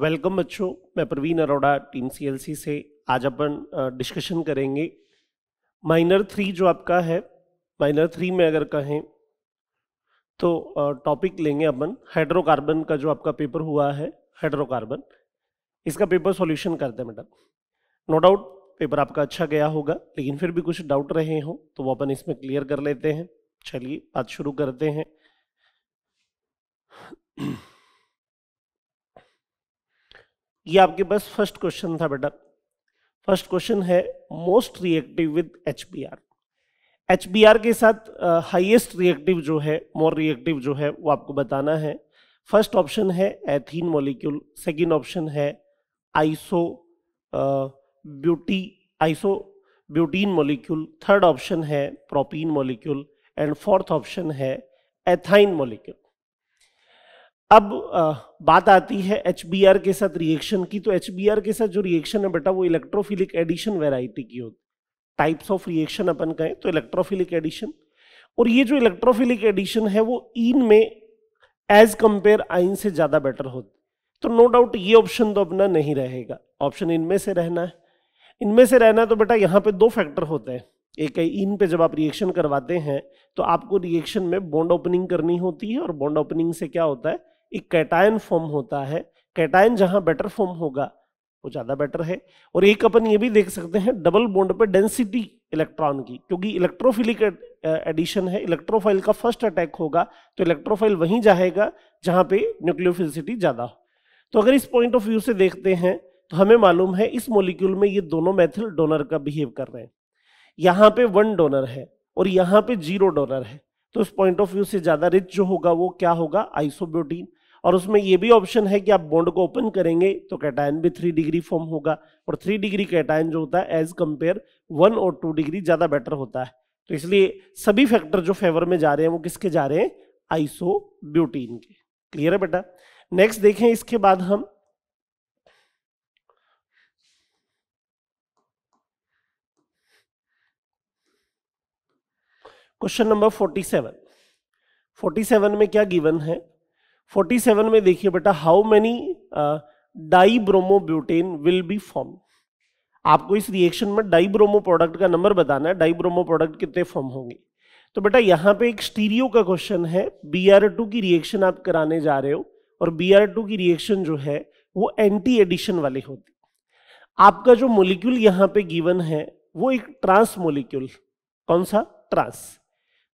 Welcome बच्चों मैं Praveen Arora team CLC से आज अपन डिस्कशन करेंगे माइनर थ्री जो आपका है माइनर थ्री में अगर कहें तो टॉपिक लेंगे अपन हाइड्रोकार्बन का जो आपका पेपर हुआ है हाइड्रोकार्बन इसका पेपर सॉल्यूशन करते हैं मैडम नो डाउट पेपर आपका अच्छा गया होगा लेकिन फिर भी कुछ डाउट रहे हों तो वो अपन इसमें क्लियर कर लेते हैं चलिए बात शुरू करते हैं ये आपके पास फर्स्ट क्वेश्चन था बेटा फर्स्ट क्वेश्चन है most reactive with H B R H B R के साथ हाईएस्ट रिएक्टिव जो है मोर रिएक्टिव जो है वो आपको बताना है फर्स्ट ऑप्शन है एथीन मॉलिक्यूल सेकंड ऑप्शन है आइसो ब्यूटी isobutene molecule third option है propene molecule and fourth option है एथाइन मॉलिक्यूल अब बात आती है एच के साथ रिएक्शन की तो एच के साथ जो रिएक्शन है बेटा वो इलेक्ट्रोफिलिक एडिशन वेराइटी की होती टाइप्स ऑफ रिएक्शन अपन कहें तो इलेक्ट्रोफिलिक एडिशन और ये जो इलेक्ट्रोफिलिक एडिशन है वो इन में एज कंपेयर आइन से ज़्यादा बेटर होती तो नो डाउट ये ऑप्शन तो अपना नहीं रहेगा ऑप्शन इनमें से रहना है इनमें से रहना तो बेटा यहाँ पे दो फैक्टर होते हैं एक है इन पे जब आप रिएक्शन करवाते हैं तो आपको रिएक्शन में बॉन्ड ओपनिंग करनी होती है और बॉन्ड ओपनिंग से क्या होता है एक कैटायन फॉर्म होता है कैटायन जहां बेटर फॉर्म होगा वो ज़्यादा बेटर है और एक अपन ये भी देख सकते हैं डबल बोन्ड पर डेंसिटी इलेक्ट्रॉन की क्योंकि इलेक्ट्रोफिलिक एडिशन है इलेक्ट्रोफाइल का फर्स्ट अटैक होगा तो इलेक्ट्रोफाइल वहीं जाएगा जहां पे न्यूक्लियोफिलिसिटी ज़्यादा हो तो अगर इस पॉइंट ऑफ व्यू से देखते हैं तो हमें मालूम है इस मोलिक्यूल में ये दोनों मैथिल डोनर का बिहेव कर रहे हैं यहाँ पे वन डोनर है और यहाँ पे जीरो डोनर है तो इस पॉइंट ऑफ व्यू से ज़्यादा रिच जो होगा वो क्या होगा आइसोब्योटीन और उसमें ये भी ऑप्शन है कि आप बॉन्ड को ओपन करेंगे तो कैटायन भी थ्री डिग्री फॉर्म होगा और थ्री डिग्री कैटायन जो होता है एज कंपेयर वन और टू डिग्री ज़्यादा बेटर होता है तो इसलिए सभी फैक्टर जो फेवर में जा रहे हैं वो किसके जा रहे हैं आइसो ब्यूटीन के क्लियर है बेटा नेक्स्ट देखें इसके बाद हम क्वेश्चन नंबर 47 47 में क्या गिवन है 47 में देखिए बेटा how many di butane will be form आपको इस रिएक्शन में डाई ब्रोमो प्रोडक्ट का नंबर बताना है डाई ब्रोमो प्रोडक्ट कितने फॉर्म होंगे तो बेटा यहाँ पे एक स्टीरियो का क्वेश्चन है बी की रिएक्शन आप कराने जा रहे हो और बी की रिएक्शन जो है वो एंटी एडिशन वाली होती आपका जो मोलिक्यूल यहाँ पे गिवन है वो एक ट्रांस मोलिक्यूल कौन सा ट्रांस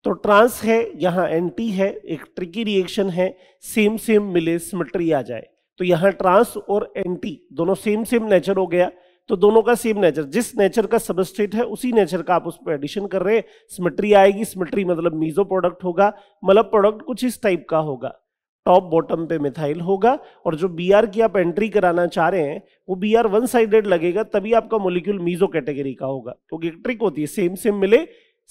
तो ट्रांस है यहां एंटी है एक ट्रिकी रिएक्शन है सेम सेम मिले सिमेट्री आ जाए तो यहां ट्रांस और एंटी दोनों सेम सेम नेचर हो गया तो दोनों का सेम नेचर जिस नेचर का सबस्टेट है उसी नेचर का आप उस पर एडिशन कर रहे हैं सिमेट्री आएगी सिमेट्री मतलब मीजो प्रोडक्ट होगा मतलब प्रोडक्ट कुछ इस टाइप का होगा टॉप बॉटम पे मिथाइल होगा और जो बी आर की आप एंट्री कराना चाह रहे हैं वो बी आर वन साइडेड लगेगा तभी आपका मोलिक्यूल मीजो कैटेगरी का होगा क्योंकि तो ट्रिक होती है सेम सेम मिले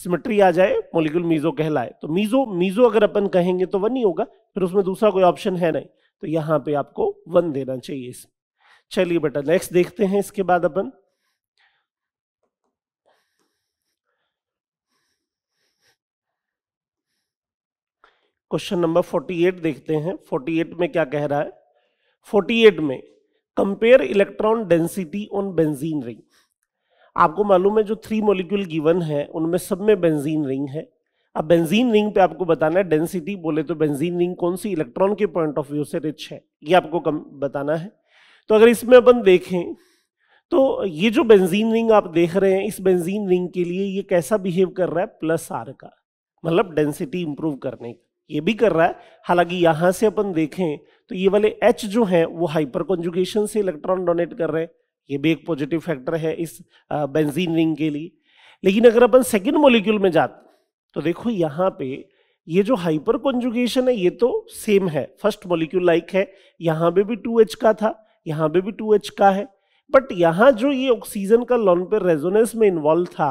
सिमेट्री आ जाए मोलिकुल मीजो कहलाए तो मीजो मीजो अगर अपन कहेंगे तो वन ही होगा फिर उसमें दूसरा कोई ऑप्शन है नहीं तो यहां पे आपको वन देना चाहिए इसमें चलिए बेटा नेक्स्ट देखते हैं इसके बाद अपन क्वेश्चन नंबर 48 देखते हैं 48 में क्या कह रहा है 48 में compare electron density on benzene ring आपको मालूम है जो थ्री मोलिक्यूल गिवन है उनमें सब में बेंजीन रिंग है अब बेंजीन रिंग पे आपको बताना है डेंसिटी बोले तो बेंजीन रिंग कौन सी इलेक्ट्रॉन के पॉइंट ऑफ व्यू से रिच है ये आपको कम बताना है तो अगर इसमें अपन देखें तो ये जो बेंजीन रिंग आप देख रहे हैं इस बेंजीन रिंग के लिए ये कैसा बिहेव कर रहा है प्लस आर का मतलब डेंसिटी इंप्रूव करने का ये भी कर रहा है हालांकि यहां से अपन देखें तो ये वाले एच जो है वो हाइपर कॉन्जुगेशन से इलेक्ट्रॉन डोनेट कर रहे हैं ये भी एक पॉजिटिव फैक्टर है इस बेंजीन रिंग के लिए लेकिन अगर अपन सेकेंड मोलिक्यूल में जाते तो देखो यहाँ पे ये जो हाइपर कॉन्जुगेशन है ये तो सेम है फर्स्ट मोलिक्यूल लाइक है यहाँ पे भी टू एच का था यहाँ पे भी टू एच का है बट यहाँ जो ये ऑक्सीजन का लॉन पे रेजोनेंस में इन्वॉल्व था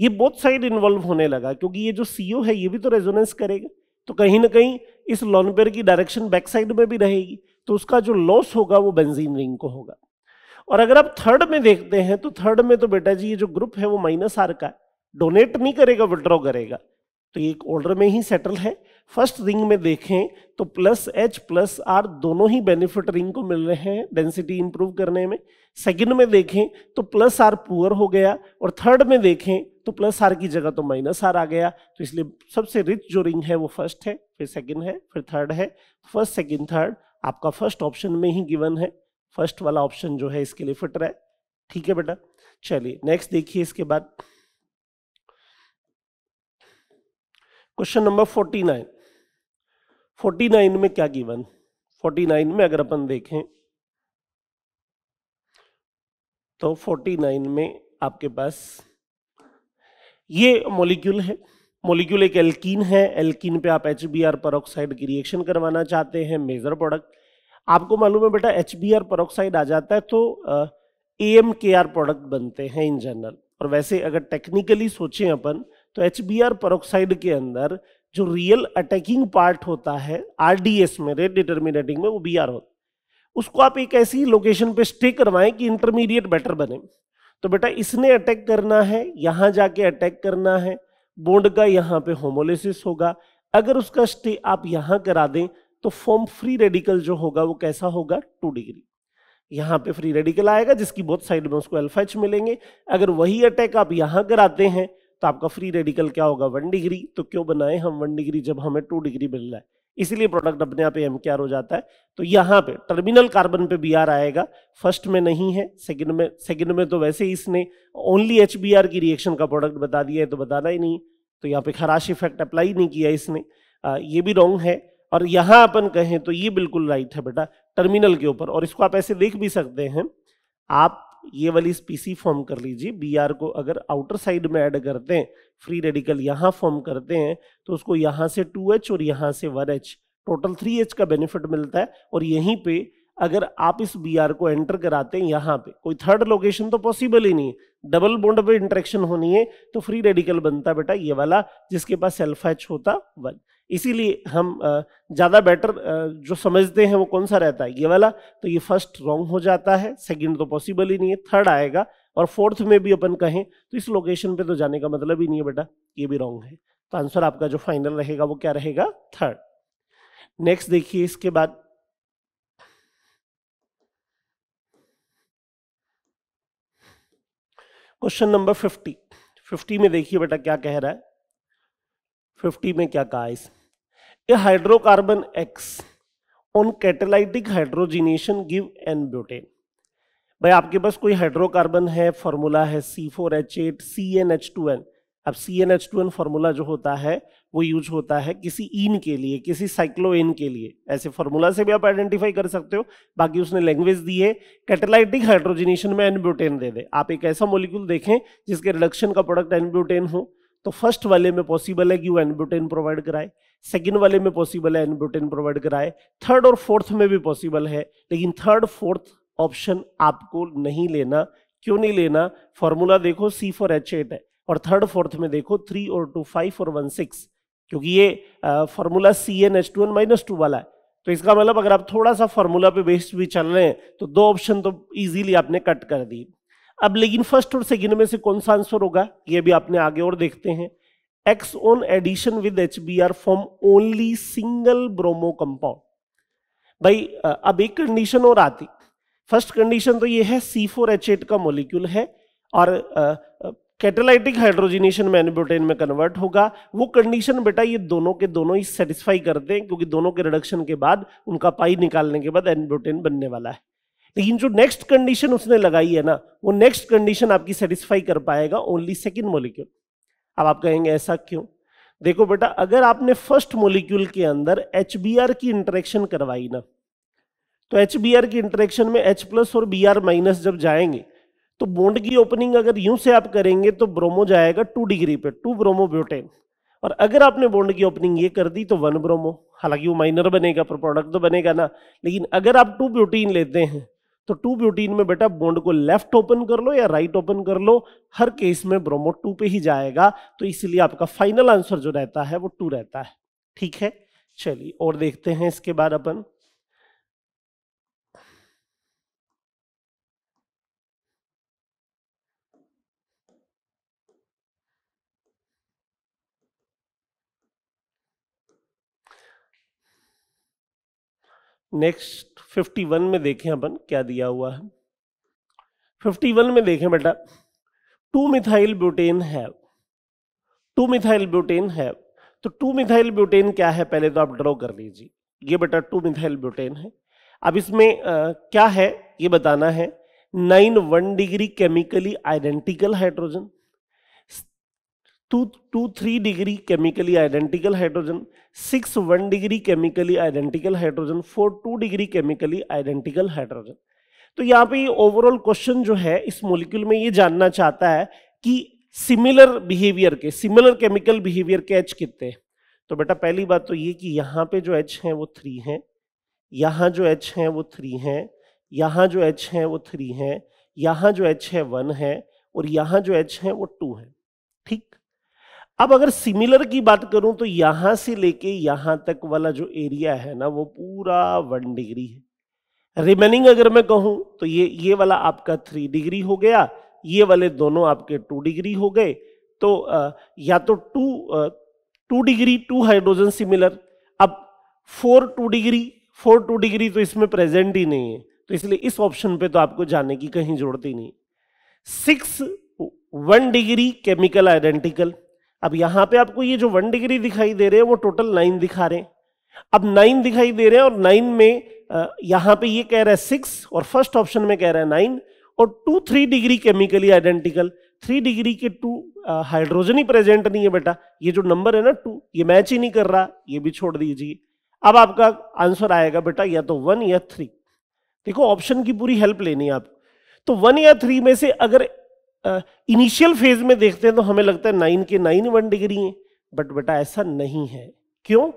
ये बोथ साइड इन्वॉल्व होने लगा क्योंकि ये जो सीओ है ये भी तो रेजोनेंस करेगा तो कहीं ना कहीं इस लॉनपेयर की डायरेक्शन बैक साइड में भी रहेगी तो उसका जो लॉस होगा वो बेंजीन रिंग को होगा और अगर आप थर्ड में देखते हैं तो थर्ड में तो बेटा जी ये जो ग्रुप है वो माइनस आर का है डोनेट नहीं करेगा विड्रॉ करेगा तो एक ऑर्डर में ही सेटल है फर्स्ट रिंग में देखें तो प्लस एच प्लस आर दोनों ही बेनिफिट रिंग को मिल रहे हैं डेंसिटी इंप्रूव करने में सेकंड में देखें तो प्लस आर पुअर हो गया और थर्ड में देखें तो प्लस आर की जगह तो माइनस आर आ गया तो इसलिए सबसे रिच जो रिंग है वो फर्स्ट है फिर सेकंड है फिर थर्ड है फर्स्ट सेकंड थर्ड आपका फर्स्ट ऑप्शन में ही गिवन है फर्स्ट वाला ऑप्शन जो है इसके लिए फिट रहा है ठीक है बेटा चलिए नेक्स्ट देखिए इसके बाद question number forty nine forty nine में क्या गिवन फोर्टी नाइन में अगर अपन देखें तो फोर्टी नाइन में आपके पास ये मोलिक्यूल है मोलिक्यूल एक एल्कीन है एल्कीन पे आप एच बी आर पर की रिएक्शन करवाना चाहते हैं मेजर प्रोडक्ट आपको मालूम है बेटा एच बी आर परोक्साइड आ जाता है तो A M K R product बनते हैं इन जनरल और वैसे अगर टेक्निकली सोचें अपन तो एच बी आर परोक्साइड के अंदर जो रियल अटैकिंग पार्ट होता है एस में रेट डिटर्मिनेटिंग में वो बी आर होता है उसको आप एक ऐसी लोकेशन पे स्टे करवाएं कि इंटरमीडिएट बेटर बने तो बेटा इसने अटैक करना है यहाँ जाके अटैक करना है बोंड का यहाँ पे होमोलिसिस होगा अगर उसका स्टे आप यहाँ करा दें तो फॉर्म फ्री रेडिकल जो होगा वो कैसा होगा टू डिग्री यहाँ पे फ्री रेडिकल आएगा जिसकी बहुत साइड में उसको अल्फा एच मिलेंगे अगर वही अटैक आप यहां कराते हैं तो आपका फ्री रेडिकल क्या होगा वन डिग्री तो क्यों बनाए हम वन डिग्री जब हमें टू डिग्री मिल रहा है इसीलिए प्रोडक्ट अपने आप एम हो जाता है तो यहाँ पे टर्मिनल कार्बन पे बी आर आएगा फर्स्ट में नहीं है सेकंड में सेकंड में तो वैसे ही इसने ओनली एच बी आर की रिएक्शन का प्रोडक्ट बता दिया है तो बताना ही नहीं तो यहाँ पे खराश इफेक्ट अप्लाई नहीं किया इसने आ, ये भी रॉन्ग है और यहाँ अपन कहें तो ये बिल्कुल राइट है बेटा टर्मिनल के ऊपर और इसको आप ऐसे देख भी सकते हैं आप ये वाली स्पीसी फॉर्म कर लीजिए बी आर को अगर आउटर साइड में ऐड करते हैं फ्री रेडिकल यहाँ फॉर्म करते हैं तो उसको यहाँ से टू एच और यहाँ से one H total three H का बेनिफिट मिलता है और यहीं पे अगर आप इस बी आर को एंटर कराते हैं यहाँ पे कोई थर्ड लोकेशन तो पॉसिबल ही नहीं है डबल बॉन्ड पे इंट्रेक्शन होनी है तो फ्री रेडिकल बनता बेटा ये वाला जिसके पास सेल्फ एच होता वन इसीलिए हम ज़्यादा बेटर जो समझते हैं वो कौन सा रहता है ये वाला तो ये फर्स्ट रॉन्ग हो जाता है सेकंड तो पॉसिबल ही नहीं है थर्ड आएगा और फोर्थ में भी अपन कहें तो इस लोकेशन पे तो जाने का मतलब ही नहीं है बेटा ये भी रॉन्ग है तो आंसर आपका जो फाइनल रहेगा वो क्या रहेगा थर्ड नेक्स्ट देखिए इसके बाद क्वेश्चन नंबर फिफ्टी फिफ्टी में देखिए बेटा क्या कह रहा है फिफ्टी में क्या कहा है a hydrocarbon X on catalytic hydrogenation give n butane भाई आपके पास कोई हाइड्रोकार्बन है फॉर्मूला है C four H eight C N H two n अब C N H two n formula जो होता है वो यूज होता है किसी इन के लिए किसी साइक्लोइन के लिए ऐसे फॉर्मूला से भी आप आइडेंटिफाई कर सकते हो बाकी उसने लैंग्वेज दी है कैटेलाइटिक हाइड्रोजिनेशन में एनब्यूटेन दे दे आप एक ऐसा मोलिक्यूल देखें जिसके रिडक्शन का प्रोडक्ट एनब्यूटेन हो तो फर्स्ट वाले में पॉसिबल है कि वो एनब्यूटेन प्रोवाइड कराए सेकेंड वाले में पॉसिबल है एनब्रोटेन प्रोवाइड कराए थर्ड और फोर्थ में भी पॉसिबल है लेकिन थर्ड फोर्थ ऑप्शन आपको नहीं लेना क्यों नहीं लेना फॉर्मूला देखो सी फॉर एच एट है और थर्ड फोर्थ में देखो थ्री और टू फाइव और वन सिक्स क्योंकि ये formula C N H two n minus two वाला है तो इसका मतलब अगर आप थोड़ा सा फॉर्मूला पे बेस्ड भी चल रहे हैं तो दो ऑप्शन तो इजीली आपने कट कर दिए अब लेकिन फर्स्ट और सेकेंड में से कौन सा आंसर होगा ये भी आपने आगे और देखते हैं X on addition with HBr form only single bromo compound. भाई अब एक कंडीशन और आती फर्स्ट कंडीशन तो ये है सी फोर एच एट का मोलिक्यूल है और कैटेलाइटिक हाइड्रोजिनेशन में में कन्वर्ट होगा वो कंडीशन बेटा ये दोनों के दोनों ही सेटिस्फाई करते हैं क्योंकि दोनों के रिडक्शन के बाद उनका पाई निकालने के बाद एनब्यूटेन बनने वाला है लेकिन जो नेक्स्ट कंडीशन उसने लगाई है ना वो नेक्स्ट कंडीशन आपकी सेटिस्फाई कर पाएगा ओनली सेकेंड मोलिक्यूल अब आप कहेंगे ऐसा क्यों देखो बेटा अगर आपने फर्स्ट मोलिक्यूल के अंदर एच की इंटरेक्शन करवाई ना तो एच की इंटरेक्शन में एच प्लस और बी माइनस जब जाएंगे तो बॉन्ड की ओपनिंग अगर यूं से आप करेंगे तो ब्रोमो जाएगा टू डिग्री पे टू ब्रोमो ब्यूटेन और अगर आपने बॉन्ड की ओपनिंग ये कर दी तो वन ब्रोमो हालांकि वो माइनर बनेगा पर प्रोडक्ट तो बनेगा ना लेकिन अगर आप टू ब्यूटीन लेते हैं तो टू ब्यूटीन में बेटा बॉन्ड को लेफ्ट ओपन कर लो या राइट ओपन कर लो हर केस में ब्रोमो टू पे ही जाएगा तो इसलिए आपका फाइनल आंसर जो रहता है वो टू रहता है ठीक है चलिए और देखते हैं इसके बाद अपन नेक्स्ट 51 में देखें अपन क्या दिया हुआ है 51 में देखें बेटा two methyl butane have two methyl butane have तो टू मिथाइल ब्यूटेन क्या है पहले तो आप ड्रॉ कर लीजिए ये बेटा टू मिथाइल ब्यूटेन है अब इसमें आ, क्या है ये बताना है nine one degree chemically identical hydrogen two two three degree chemically identical hydrogen six one degree chemically identical hydrogen four two degree chemically identical hydrogen तो यहाँ पे ये ओवरऑल क्वेश्चन जो है इस मोलिक्यूल में ये जानना चाहता है कि सिमिलर बिहेवियर के सिमिलर केमिकल बिहेवियर के एच कितने तो बेटा पहली बात तो ये कि यहाँ पे जो एच है वो थ्री हैं यहाँ जो एच है वो थ्री हैं यहाँ जो एच है वो थ्री हैं यहाँ जो एच है वन है और यहाँ जो एच है वो टू है ठीक अब अगर सिमिलर की बात करूं तो यहां से लेके यहां तक वाला जो एरिया है ना वो पूरा वन डिग्री है रिमेनिंग अगर मैं कहूं तो ये ये वाला आपका थ्री डिग्री हो गया ये वाले दोनों आपके टू डिग्री हो गए तो आ, या तो two two degree two hydrogen similar अब four two degree four two degree तो इसमें प्रेजेंट ही नहीं है तो इसलिए इस ऑप्शन पे तो आपको जाने की कहीं जरूरत ही नहीं six one degree chemical identical अब यहां पे आपको ये जो वन डिग्री दिखाई दे रहे हैं वो टोटल नाइन दिखा रहे हैं अब नाइन दिखाई दे रहे हैं और नाइन में यहां पे ये कह रहा है सिक्स और फर्स्ट ऑप्शन में कह रहा है नाइन और two three degree chemically identical three degree के टू हाइड्रोजन ही प्रेजेंट नहीं है बेटा ये जो नंबर है ना टू ये मैच ही नहीं कर रहा ये भी छोड़ दीजिए अब आपका आंसर आएगा बेटा या तो वन या थ्री देखो ऑप्शन की पूरी हेल्प लेनी है आप तो वन या थ्री में से अगर इनिशियल फेज में देखते हैं तो हमें लगता है नाइन के नाइन वन डिग्री हैं बट बेटा ऐसा नहीं है क्यों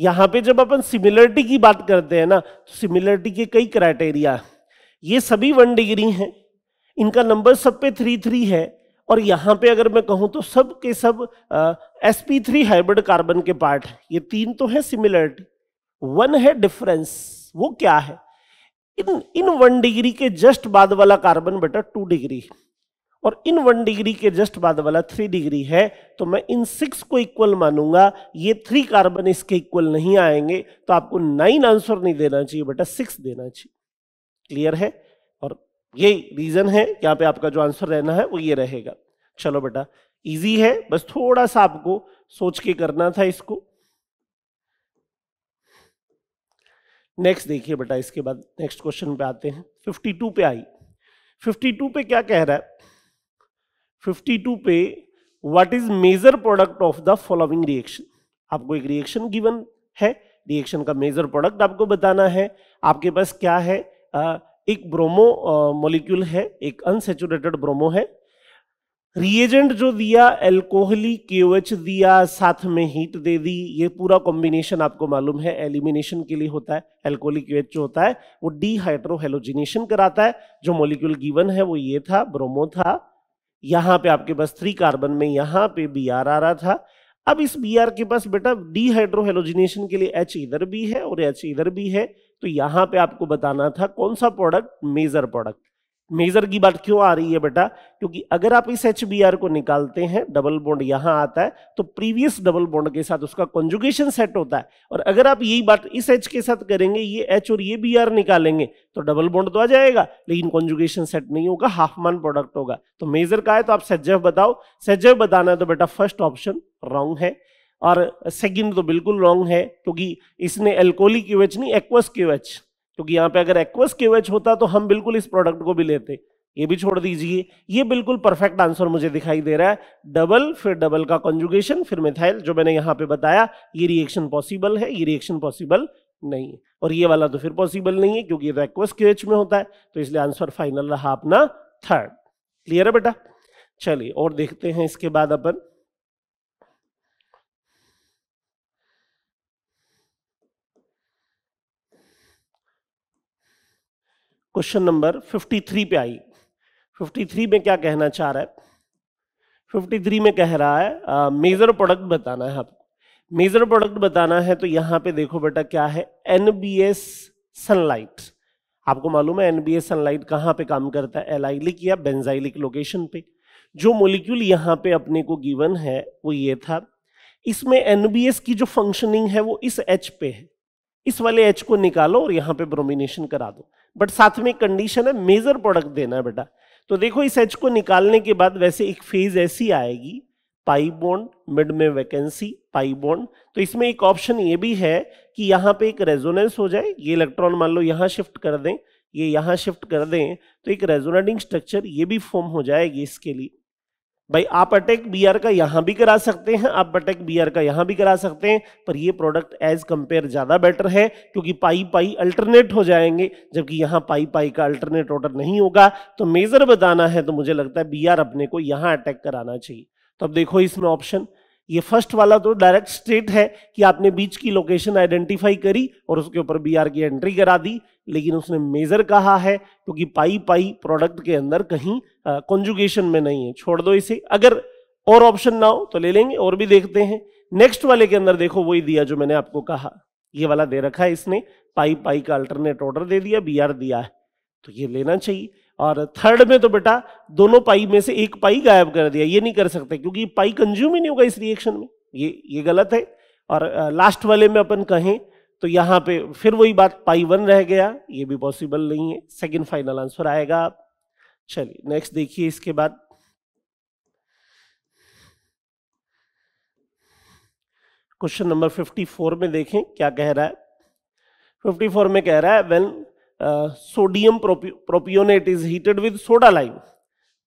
यहाँ पे जब अपन सिमिलरिटी की बात करते हैं ना तो सिमिलरिटी के कई क्राइटेरिया ये सभी वन डिग्री हैं इनका नंबर सब पे थ्री थ्री है और यहाँ पे अगर मैं कहूं तो सब के सब S P three hybrid carbon के पार्ट है ये तीन तो है सिमिलरिटी वन है डिफरेंस वो क्या है इन इन वन डिग्री के जस्ट बाद वाला कार्बन बेटा टू डिग्री और इन वन डिग्री के जस्ट बाद वाला थ्री डिग्री है तो मैं इन सिक्स को इक्वल मानूंगा ये थ्री कार्बन इसके इक्वल नहीं आएंगे तो आपको नाइन आंसर नहीं देना चाहिए बेटा सिक्स देना चाहिए क्लियर है और ये रीजन है यहाँ पे आपका जो आंसर रहना है वो ये रहेगा चलो बेटा इजी है बस थोड़ा सा आपको सोच के करना था इसको नेक्स्ट देखिए बेटा इसके बाद नेक्स्ट क्वेश्चन पे आते हैं 52 पे आई 52 पे क्या कह रहा है 52 पे what is major product of the following reaction आपको एक रिएक्शन गिवन है रिएक्शन का मेजर प्रोडक्ट आपको बताना है आपके पास क्या है आ, एक ब्रोमो मॉलिक्यूल है एक अनसेचुरेटेड ब्रोमो है रिएजेंट जो दिया एल्कोहली के दिया साथ में हीट दे दी ये पूरा कॉम्बिनेशन आपको मालूम है एलिमिनेशन के लिए होता है एल्कोहली के जो होता है वो डीहाइड्रोहेलोजिनेशन कराता है जो मॉलिक्यूल गिवन है वो ये था ब्रोमो था यहाँ पे आपके पास थ्री कार्बन में यहाँ पे बी आर आ रहा था अब इस बी आर के पास बेटा डीहाइड्रोहेलोजिनेशन के लिए एच इधर भी है और एच इधर भी है तो यहाँ पे आपको बताना था कौन सा प्रोडक्ट मेजर प्रोडक्ट मेजर की बात क्यों आ रही है बेटा क्योंकि अगर आप इस एच को निकालते हैं डबल बॉन्ड यहां आता है तो प्रीवियस डबल बॉन्ड के साथ उसका कॉन्जुगेशन सेट होता है और अगर आप यही बात इस एच के साथ करेंगे ये एच और ये बी आर निकालेंगे तो डबल बॉन्ड तो आ जाएगा लेकिन कॉन्जुगेशन सेट नहीं होगा हाफ मान प्रोडक्ट होगा तो मेजर का है तो आप सज्जव बताओ सज्जव बताना है तो बेटा फर्स्ट ऑप्शन रॉन्ग है और सेकेंड तो बिल्कुल रॉन्ग है क्योंकि इसने एल्कोहलिक एच नहीं एक्वस क्यूएच क्योंकि यहाँ पे अगर एक्वस क्यूएच होता तो हम बिल्कुल इस प्रोडक्ट को भी लेते ये भी छोड़ दीजिए ये बिल्कुल परफेक्ट आंसर मुझे दिखाई दे रहा है डबल फिर डबल का कॉन्जुगेशन फिर मिथाइल जो मैंने यहाँ पे बताया ये रिएक्शन पॉसिबल है ये रिएक्शन पॉसिबल नहीं है और ये वाला तो फिर पॉसिबल नहीं है क्योंकि ये तो एक्वस क्यूएच में होता है तो इसलिए आंसर फाइनल रहा अपना थर्ड क्लियर है बेटा चलिए और देखते हैं इसके बाद अपन क्वेश्चन नंबर 53 पे आई 53 में क्या कहना चाह रहा है 53 में कह रहा है मेजर प्रोडक्ट बताना है आपको मेजर प्रोडक्ट बताना है तो यहां पे देखो बेटा क्या है एन बी एस सनलाइट आपको मालूम है एनबीएस सनलाइट कहां पे काम करता है एलाइलिक या बेंजाइलिक लोकेशन पे जो मोलिक्यूल यहां पे अपने को गिवन है वो ये था इसमें एन बी एस की जो फंक्शनिंग है वो इस एच पे है इस वाले एच को निकालो और यहाँ पे ब्रोमिनेशन करा दो बट साथ में कंडीशन है मेजर प्रोडक्ट देना है बेटा तो देखो इस एच को निकालने के बाद वैसे एक फेज ऐसी आएगी पाई बॉन्ड मिड में वैकेंसी पाई बॉन्ड तो इसमें एक ऑप्शन ये भी है कि यहाँ पे एक रेजोनेंस हो जाए ये इलेक्ट्रॉन मान लो यहाँ शिफ्ट कर दें ये यहाँ शिफ्ट कर दें तो एक रेजोनेटिंग स्ट्रक्चर ये भी फॉर्म हो जाएगी इसके लिए भाई आप अटैक बी आर का यहां भी करा सकते हैं आप अटैक बी आर का यहां भी करा सकते हैं पर ये प्रोडक्ट एज कंपेयर ज्यादा बेटर है क्योंकि पाई पाई अल्टरनेट हो जाएंगे जबकि यहां पाई पाई का अल्टरनेट ऑर्डर नहीं होगा तो मेजर बताना है तो मुझे लगता है बी आर अपने को यहां अटैक कराना चाहिए तो अब देखो इसमें ऑप्शन ये फर्स्ट वाला तो डायरेक्ट स्टेट है कि आपने बीच की लोकेशन आइडेंटिफाई करी और उसके ऊपर बी आर की एंट्री करा दी लेकिन उसने मेजर कहा है क्योंकि तो पाई पाई प्रोडक्ट के अंदर कहीं कॉन्जुगेशन में नहीं है छोड़ दो इसे अगर और ऑप्शन ना हो तो ले लेंगे और भी देखते हैं नेक्स्ट वाले के अंदर देखो वही दिया जो मैंने आपको कहा ये वाला दे रखा है इसने पाई पाई का अल्टरनेट ऑर्डर दे दिया बी आर दिया है तो ये लेना चाहिए और थर्ड में तो बेटा दोनों पाई में से एक पाई गायब कर दिया ये नहीं कर सकते क्योंकि पाई कंज्यूम ही नहीं होगा इस रिएक्शन में ये ये गलत है और लास्ट वाले में अपन कहें तो यहां पे फिर वही बात पाई वन रह गया ये भी पॉसिबल नहीं है सेकंड फाइनल आंसर आएगा आप चलिए नेक्स्ट देखिए इसके बाद क्वेश्चन नंबर 54 में देखें क्या कह रहा है 54 में कह रहा है when sodium propionate is heated with soda lime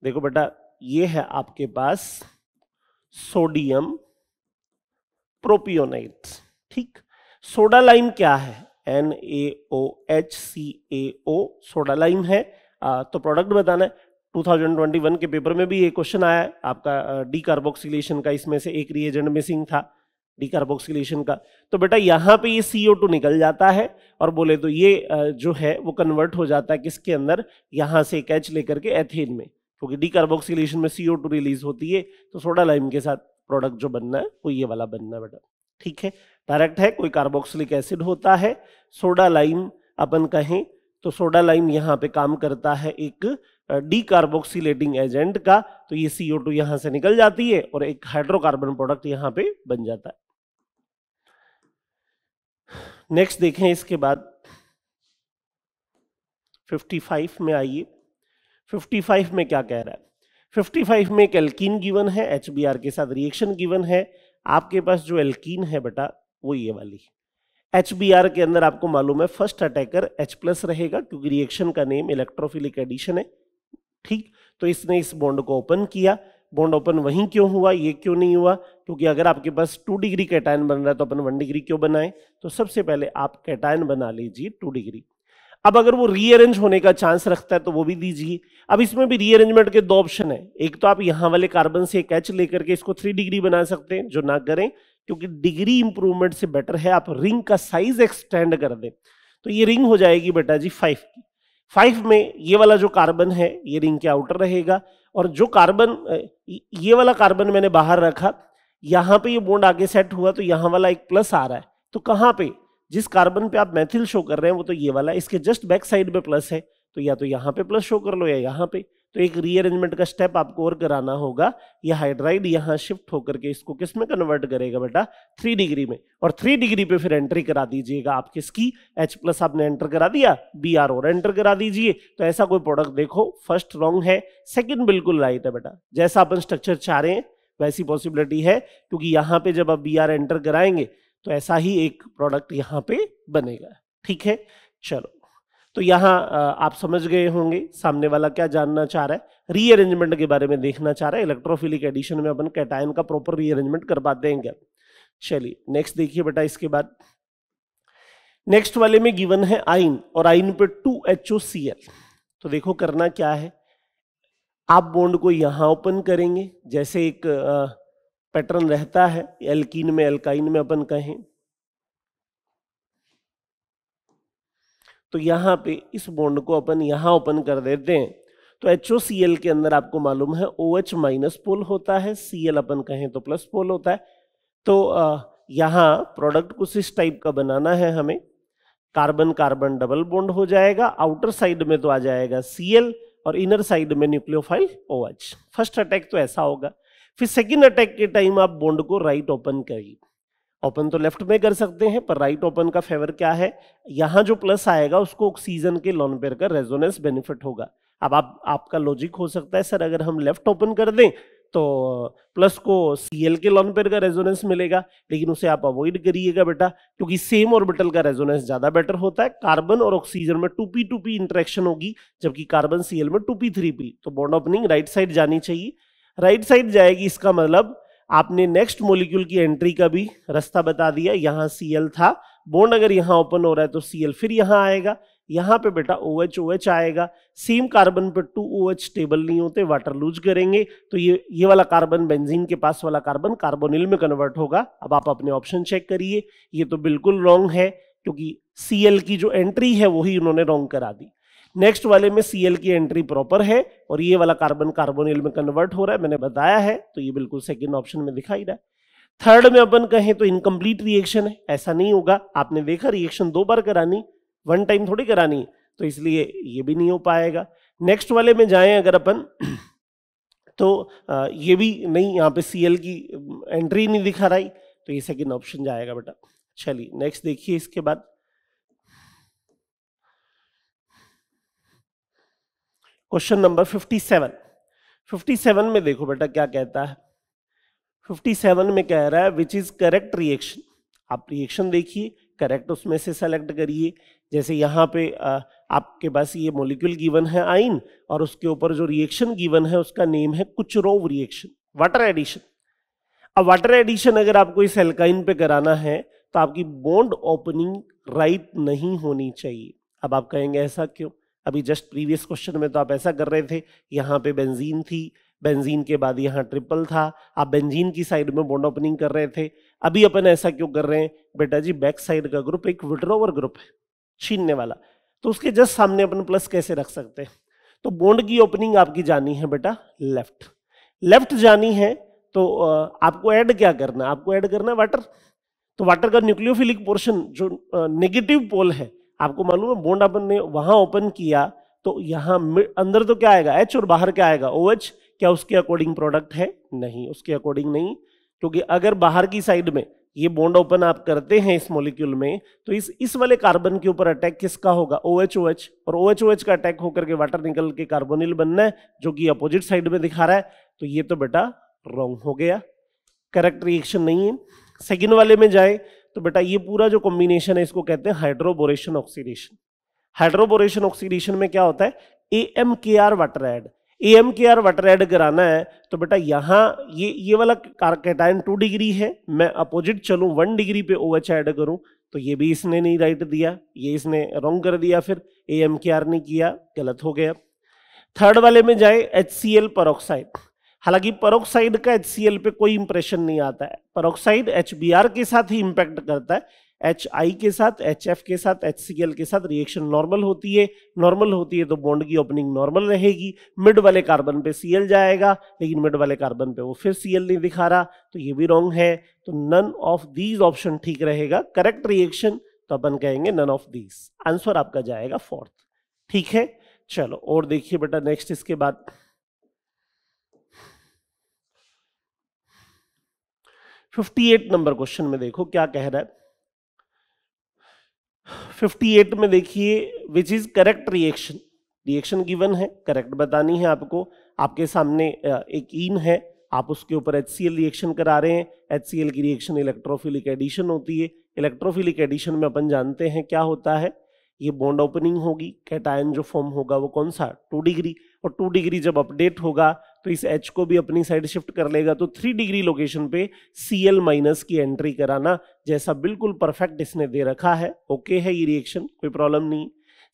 देखो बेटा ये है आपके पास सोडियम प्रोपियोनेट ठीक सोडा लाइम क्या है N A O H C A O soda lime है आ, तो प्रोडक्ट बताना है 2021 के पेपर में भी ये क्वेश्चन आया है आपका डी कार्बोक्सिलेशन का इसमें से एक रिएजेंट मिसिंग था डी कार्बोक्सिलेशन का तो बेटा यहाँ पे ये सी निकल जाता है और बोले तो ये जो है वो कन्वर्ट हो जाता है किसके अंदर यहाँ से कैच लेकर के एथेन में क्योंकि डी कार्बोक्सिलेशन में सी रिलीज होती है तो सोडा लाइम के साथ प्रोडक्ट जो बनना है वो ये वाला बनना है बेटा ठीक है डायरेक्ट है कोई कार्बोक्सिलिक एसिड होता है सोडा लाइम अपन कहें तो सोडा लाइम यहाँ पे काम करता है एक डी कार्बोक्सीटिंग एजेंट का तो ये सी ओ टू यहाँ से निकल जाती है और एक हाइड्रोकार्बन प्रोडक्ट यहाँ पे बन जाता है नेक्स्ट देखें इसके बाद 55 में आइए 55 में क्या कह रहा है 55 में एक एल्कीन गिवन है एच के साथ रिएक्शन गिवन है आपके पास जो एल्कीन है बेटा वो ये वाली एच के अंदर आपको मालूम है फर्स्ट अटैकर H प्लस रहेगा क्योंकि रिएक्शन का नेम इलेक्ट्रोफिलिक एडिशन है ठीक तो इसने इस बॉन्ड को ओपन किया बॉन्ड ओपन वहीं क्यों हुआ ये क्यों नहीं हुआ क्योंकि अगर आपके पास टू डिग्री कैटायन बन रहा है तो अपन वन डिग्री क्यों बनाए तो सबसे पहले आप कैटायन बना लीजिए टू डिग्री अब अगर वो रीअरेंज होने का चांस रखता है तो वो भी दीजिए अब इसमें भी रीअरेंजमेंट के दो ऑप्शन है एक तो आप यहां वाले कार्बन से एक एच लेकर के इसको थ्री डिग्री बना सकते हैं जो ना करें क्योंकि डिग्री इंप्रूवमेंट से बेटर है आप रिंग का साइज एक्सटेंड कर दें तो ये रिंग हो जाएगी बेटा जी फाइव की फाइव में ये वाला जो कार्बन है ये रिंग के आउटर रहेगा और जो कार्बन ये वाला कार्बन मैंने बाहर रखा यहाँ पे ये बोन्ड आगे सेट हुआ तो यहाँ वाला एक प्लस आ रहा है तो कहाँ पे जिस कार्बन पे आप मैथिल शो कर रहे हैं वो तो ये वाला इसके जस्ट बैक साइड में प्लस है तो या तो यहाँ पे प्लस शो कर लो या यहाँ पे तो एक रीअरेंजमेंट का स्टेप आपको और कराना होगा यह हाइड्राइड यहाँ शिफ्ट होकर के इसको किस में कन्वर्ट करेगा बेटा थ्री डिग्री में और थ्री डिग्री पे फिर एंट्री करा दीजिएगा आप किसकी एच प्लस आपने एंटर करा दिया बी आर और एंटर करा दीजिए तो ऐसा कोई प्रोडक्ट देखो फर्स्ट रॉन्ग है सेकेंड बिल्कुल राइट है बेटा जैसा अपन स्ट्रक्चर चाह रहे हैं वैसी पॉसिबिलिटी है क्योंकि यहाँ पे जब आप बी आर एंटर कराएंगे तो ऐसा ही एक प्रोडक्ट यहाँ पे बनेगा ठीक है चलो तो यहाँ आप समझ गए होंगे सामने वाला क्या जानना चाह रहा है रीअरेंजमेंट के बारे में देखना चाह रहा है इलेक्ट्रोफिलिक एडिशन में अपन कैटायन का प्रॉपर रीअरेंजमेंट कर पाते हैं क्या चलिए नेक्स्ट देखिए बेटा इसके बाद नेक्स्ट वाले में गिवन है आइन और आइन पे two H O C L तो देखो करना क्या है आप बॉन्ड को यहां ओपन करेंगे जैसे एक पैटर्न रहता है एल्कीन में एल्काइन में अपन कहें तो यहाँ पे इस बॉन्ड को अपन यहाँ ओपन कर देते हैं तो एच के अंदर आपको मालूम है ओ एच माइनस पोल होता है सी अपन कहें तो प्लस पोल होता है तो यहाँ प्रोडक्ट कुछ इस टाइप का बनाना है हमें कार्बन कार्बन डबल बॉन्ड हो जाएगा आउटर साइड में तो आ जाएगा सी और इनर साइड में nucleophile O OH. First attack तो ऐसा होगा फिर सेकेंड अटैक के टाइम आप बॉन्ड को राइट ओपन करिए ओपन तो लेफ्ट में कर सकते हैं पर राइट ओपन का फेवर क्या है यहाँ जो प्लस आएगा उसको ऑक्सीजन के लॉन पेयर का रेजोनेंस बेनिफिट होगा अब आप आपका लॉजिक हो सकता है सर अगर हम लेफ्ट ओपन कर दें तो प्लस को सी के लॉन पेयर का रेजोनेंस मिलेगा लेकिन उसे आप अवॉइड करिएगा बेटा क्योंकि सेम ऑर्बिटल का रेजोनेंस ज़्यादा बेटर होता है कार्बन और ऑक्सीजन में two P two P interaction होगी जबकि कार्बन सी में टू पी थ्री पी तो बॉन्ड ओपनिंग राइट साइड जानी चाहिए राइट साइड जाएगी इसका मतलब आपने नेक्स्ट मोलिक्यूल की एंट्री का भी रास्ता बता दिया यहाँ सी था बोन्ड अगर यहाँ ओपन हो रहा है तो सी फिर यहाँ आएगा यहाँ पे बेटा ओ एच ओ एच आएगा सेम कार्बन पे टू ओ एच स्टेबल नहीं होते वाटर लूज करेंगे तो ये ये वाला कार्बन बेंजीन के पास वाला कार्बन कार्बोनिल में कन्वर्ट होगा अब आप अपने ऑप्शन चेक करिए ये तो बिल्कुल रॉन्ग है क्योंकि सी की जो एंट्री है वही उन्होंने रॉन्ग करा दी नेक्स्ट वाले में सी की एंट्री प्रॉपर है और ये वाला कार्बन कार्बोनिल में कन्वर्ट हो रहा है मैंने बताया है तो ये बिल्कुल सेकेंड ऑप्शन में दिखाई रहा है थर्ड में अपन कहें तो इनकम्प्लीट रिएक्शन है ऐसा नहीं होगा आपने देखा रिएक्शन दो बार करानी वन टाइम थोड़ी करानी तो इसलिए ये भी नहीं हो पाएगा नेक्स्ट वाले में जाएं अगर अपन तो ये भी नहीं यहाँ पे सीएल की एंट्री नहीं दिखा रही तो ये सेकेंड ऑप्शन जाएगा बेटा चलिए नेक्स्ट देखिए इसके बाद क्वेश्चन नंबर 57 57 में देखो बेटा क्या कहता है 57 में कह रहा है विच इज करेक्ट रिएक्शन आप रिएक्शन देखिए करेक्ट उसमें से सेलेक्ट करिए जैसे यहाँ पे आ, आपके पास ये मोलिक्यूल गिवन है आइन और उसके ऊपर जो रिएक्शन गिवन है उसका नेम है कुचरोव रिएक्शन वाटर एडिशन अब वाटर एडिशन अगर आपको इस एल्काइन पे कराना है तो आपकी बॉन्ड ओपनिंग राइट नहीं होनी चाहिए अब आप कहेंगे ऐसा क्यों अभी जस्ट प्रीवियस क्वेश्चन में तो आप ऐसा कर रहे थे यहाँ पे बेंजीन थी बेंजीन के बाद यहाँ ट्रिपल था आप बेंजीन की साइड में बॉन्ड ओपनिंग कर रहे थे अभी अपन ऐसा क्यों कर रहे हैं बेटा जी बैक साइड का ग्रुप एक विड्रोवर ग्रुप है छीनने वाला तो उसके जस्ट सामने अपन प्लस कैसे रख सकते हैं तो बॉन्ड की ओपनिंग आपकी जानी है बेटा लेफ्ट लेफ्ट जानी है तो आपको ऐड क्या करना तो है आपको ऐड करना है वाटर तो वाटर का न्यूक्लियोफिलिक पोर्शन जो नेगेटिव पोल है आपको मालूम है बॉन्ड अपन ने वहां ओपन किया तो यहाँ अंदर तो क्या आएगा एच और बाहर क्या आएगा ओ OH क्या उसके अकॉर्डिंग प्रोडक्ट है नहीं उसके अकॉर्डिंग नहीं क्योंकि अगर बाहर की साइड में ये बॉन्ड ओपन आप करते हैं इस मॉलिक्यूल में तो इस इस वाले कार्बन के ऊपर अटैक किसका होगा ओ एच ओ एच और ओ एच ओ एच का अटैक होकर के वाटर निकल के कार्बोनिल बनना है जो कि अपोजिट साइड में दिखा रहा है तो ये तो बेटा रॉन्ग हो गया करेक्ट रिएक्शन नहीं है सेकेंड वाले में जाए तो बेटा ये पूरा जो कॉम्बिनेशन है इसको कहते हैं हाइड्रोबोरेशन ऑक्सीडेशन हाइड्रोबोरेशन ऑक्सीडेशन में क्या होता है A M K R water add A M K R water add कराना है तो बेटा यहाँ ये ये वाला कैटाइन टू डिग्री है मैं अपोजिट चलूँ वन डिग्री पे ओ एच एड करूँ तो ये भी इसने नहीं राइट दिया ये इसने रॉन्ग कर दिया फिर ए एम के आर नहीं किया गलत हो गया थर्ड वाले में जाए एच सी एल परोक्साइड हालांकि परोक्साइड का एच पे कोई इंप्रेशन नहीं आता है परोक्साइड एच के साथ ही इम्पैक्ट करता है एच के साथ एच के साथ एच के साथ रिएक्शन नॉर्मल होती है नॉर्मल होती है तो बॉन्ड की ओपनिंग नॉर्मल रहेगी मिड वाले कार्बन पे सी जाएगा लेकिन मिड वाले कार्बन पे वो फिर सी नहीं दिखा रहा तो ये भी रॉन्ग है तो नन ऑफ दीज ऑप्शन ठीक रहेगा करेक्ट रिएक्शन तो अपन कहेंगे नन ऑफ दीज आंसर आपका जाएगा फोर्थ ठीक है चलो और देखिए बेटा नेक्स्ट इसके बाद 58 नंबर क्वेश्चन में देखो क्या कह रहा है 58 में देखिए which is correct reaction reaction given है करेक्ट बतानी है आपको आपके सामने एक इन है आप उसके ऊपर एच रिएक्शन करा रहे हैं एच की रिएक्शन इलेक्ट्रोफिलिक एडिशन होती है इलेक्ट्रोफिलिक एडिशन में अपन जानते हैं क्या होता है ये बॉन्ड ओपनिंग होगी कैटायन जो फॉर्म होगा वो कौन सा टू डिग्री और टू डिग्री जब अपडेट होगा तो इस एच को भी अपनी साइड शिफ्ट कर लेगा तो थ्री डिग्री लोकेशन पे सी एल माइनस की एंट्री कराना जैसा बिल्कुल परफेक्ट इसने दे रखा है ओके है ये रिएक्शन कोई प्रॉब्लम नहीं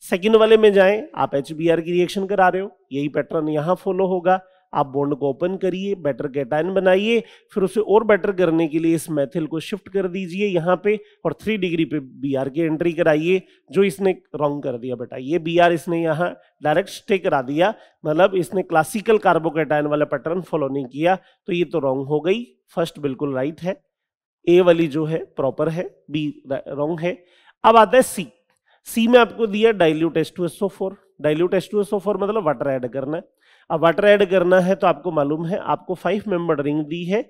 सेकेंड वाले में जाएं आप एच बी आर की रिएक्शन करा रहे हो यही पैटर्न यहाँ फॉलो होगा आप बॉन्ड को ओपन करिए बेटर कैटाइन बनाइए फिर उसे और बेटर करने के लिए इस मैथिल को शिफ्ट कर दीजिए यहाँ पे और थ्री डिग्री पे बी आर की एंट्री कराइए जो इसने रॉन्ग कर दिया बेटा ये बी आर इसने यहाँ डायरेक्ट स्टे करा दिया मतलब इसने क्लासिकल कार्बोकेटाइन वाला पैटर्न फॉलो नहीं किया तो ये तो रॉन्ग हो गई फर्स्ट बिल्कुल राइट है ए वाली जो है प्रॉपर है बी रॉन्ग है अब आता है सी सी में आपको दिया dilute S two S O four dilute S two S O four मतलब वाटर ऐड करना है अब वाटर ऐड करना है तो आपको मालूम है आपको फाइव मेंबर रिंग दी है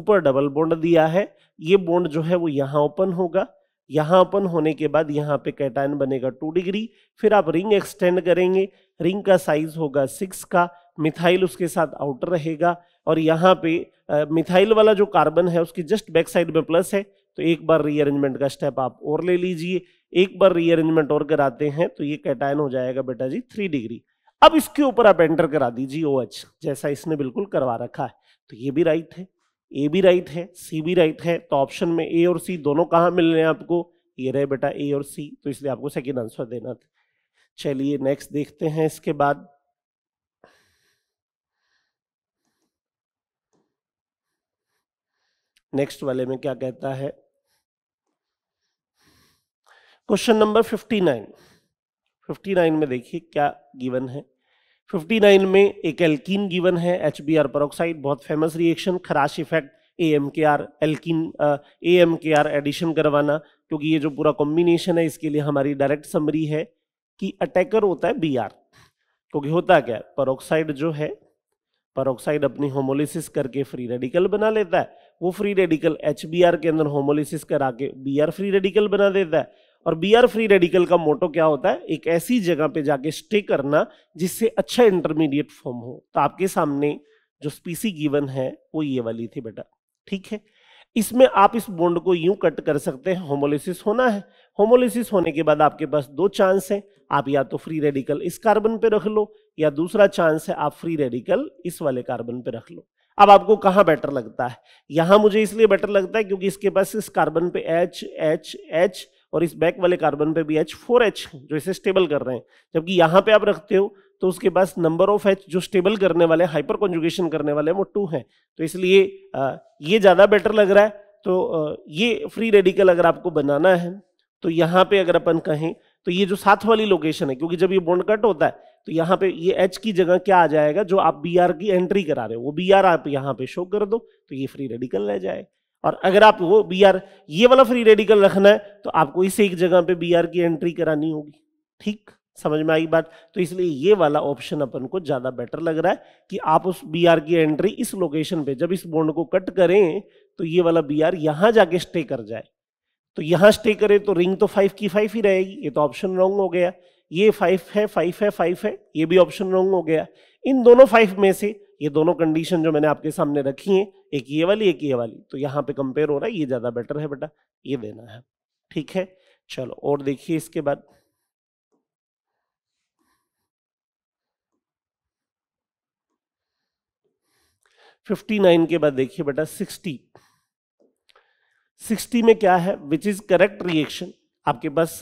ऊपर डबल बॉन्ड दिया है ये बॉन्ड जो है वो यहाँ ओपन होगा यहाँ ओपन होने के बाद यहाँ पे कैटाइन बनेगा टू डिग्री फिर आप रिंग एक्सटेंड करेंगे रिंग का साइज होगा सिक्स का मिथाइल उसके साथ आउटर रहेगा और यहाँ पे मिथाइल वाला जो कार्बन है उसकी जस्ट बैक साइड में प्लस है तो एक बार रीअरेंजमेंट का स्टेप आप और ले लीजिए एक बार रीअरेंजमेंट और कराते हैं तो ये कैटाइन हो जाएगा बेटा जी थ्री डिग्री अब इसके ऊपर आप एंटर करा दीजिए ओ एच जैसा इसने बिल्कुल करवा रखा है तो ये भी राइट है ए भी राइट है सी भी राइट है तो ऑप्शन में ए और सी दोनों कहाँ मिल रहे हैं आपको ये रहे बेटा ए और सी तो इसलिए आपको सेकेंड आंसर देना था चलिए नेक्स्ट देखते हैं इसके बाद नेक्स्ट वाले में क्या कहता है क्वेश्चन नंबर फिफ्टी नाइन 59 में देखिए क्या गिवन है 59 में एक एल्कीन गिवन है एच बी आर परोक्साइड बहुत famous reaction Kharasch effect A M K R alkene A M K R addition करवाना क्योंकि ये जो पूरा कॉम्बिनेशन है इसके लिए हमारी डायरेक्ट समरी है कि अटैकर होता है बी आर क्योंकि होता क्या है परोक्साइड जो है परोक्साइड अपनी होमोलिसिस करके फ्री रेडिकल बना लेता है वो free radical H B R के अंदर होमोलिसिस करा के बी आर फ्री रेडिकल बना देता है और बी आर फ्री रेडिकल का मोटो क्या होता है एक ऐसी जगह पे जाके स्टे करना जिससे अच्छा इंटरमीडिएट फॉर्म हो तो आपके सामने जो स्पीसी गिवन है वो ये वाली थी बेटा ठीक है इसमें आप इस बोन्ड को यूं कट कर सकते हैं होमोलिसिस होना है होमोलिसिस होने के बाद आपके पास दो चांस हैं आप या तो फ्री रेडिकल इस कार्बन पे रख लो या दूसरा चांस है आप फ्री रेडिकल इस वाले कार्बन पे रख लो अब आपको कहाँ बेटर लगता है यहाँ मुझे इसलिए बेटर लगता है क्योंकि इसके पास इस कार्बन पे एच एच एच और इस बैक वाले कार्बन पे भी एच फोर एच जो इसे स्टेबल कर रहे हैं जबकि यहाँ पे आप रखते हो तो उसके पास नंबर ऑफ एच जो स्टेबल करने वाले हाइपर कॉन्जुगेशन करने वाले वो टू हैं तो इसलिए ये ज़्यादा बेटर लग रहा है तो ये फ्री रेडिकल अगर आपको बनाना है तो यहाँ पे अगर अपन कहें तो ये जो साथ वाली लोकेशन है क्योंकि जब ये बॉन्ड कट होता है तो यहाँ पे ये एच की जगह क्या आ जाएगा जो आप बी आर की एंट्री करा रहे हो वो बी आर आप यहाँ पे शो कर दो तो ये फ्री रेडिकल रह जाएगा और अगर आप वो बी आर ये वाला फ्री रेडिकल रखना है तो आपको इस एक जगह पे बी आर की एंट्री करानी होगी ठीक समझ में आई बात तो इसलिए ये वाला ऑप्शन अपन को ज़्यादा बेटर लग रहा है कि आप उस बी आर की एंट्री इस लोकेशन पे जब इस बॉन्ड को कट करें तो ये वाला बी आर यहां जाके स्टे कर जाए तो यहां स्टे करें तो रिंग तो फाइव की फाइव ही रहेगी ये तो ऑप्शन रॉन्ग हो गया ये फाइव है फाइव है फाइव है ये भी ऑप्शन रॉन्ग हो गया इन दोनों फाइव में से ये दोनों कंडीशन जो मैंने आपके सामने रखी हैं एक ये वाली एक ये वाली तो यहाँ पे कंपेयर हो रहा है ये ज़्यादा बेटर है बेटा ये देना है ठीक है चलो और देखिए इसके बाद फिफ्टी नाइन के बाद देखिए बेटा सिक्सटी सिक्सटी में क्या है विच इज करेक्ट रिएक्शन आपके पास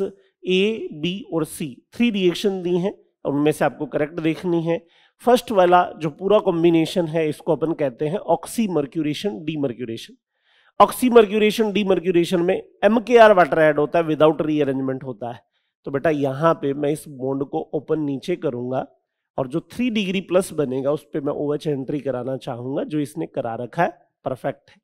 ए बी और सी थ्री रिएक्शन दी हैं उनमें से आपको करेक्ट देखनी है फर्स्ट वाला जो पूरा कॉम्बिनेशन है इसको अपन कहते हैं oxymercuration demercuration oxymercuration demercuration में M K R water add होता है विदाउट रीअरेंजमेंट होता है तो बेटा यहाँ पे मैं इस बॉन्ड को ओपन नीचे करूंगा और जो थ्री डिग्री प्लस बनेगा उस पर मैं ओ एच एंट्री कराना चाहूंगा जो इसने करा रखा है परफेक्ट है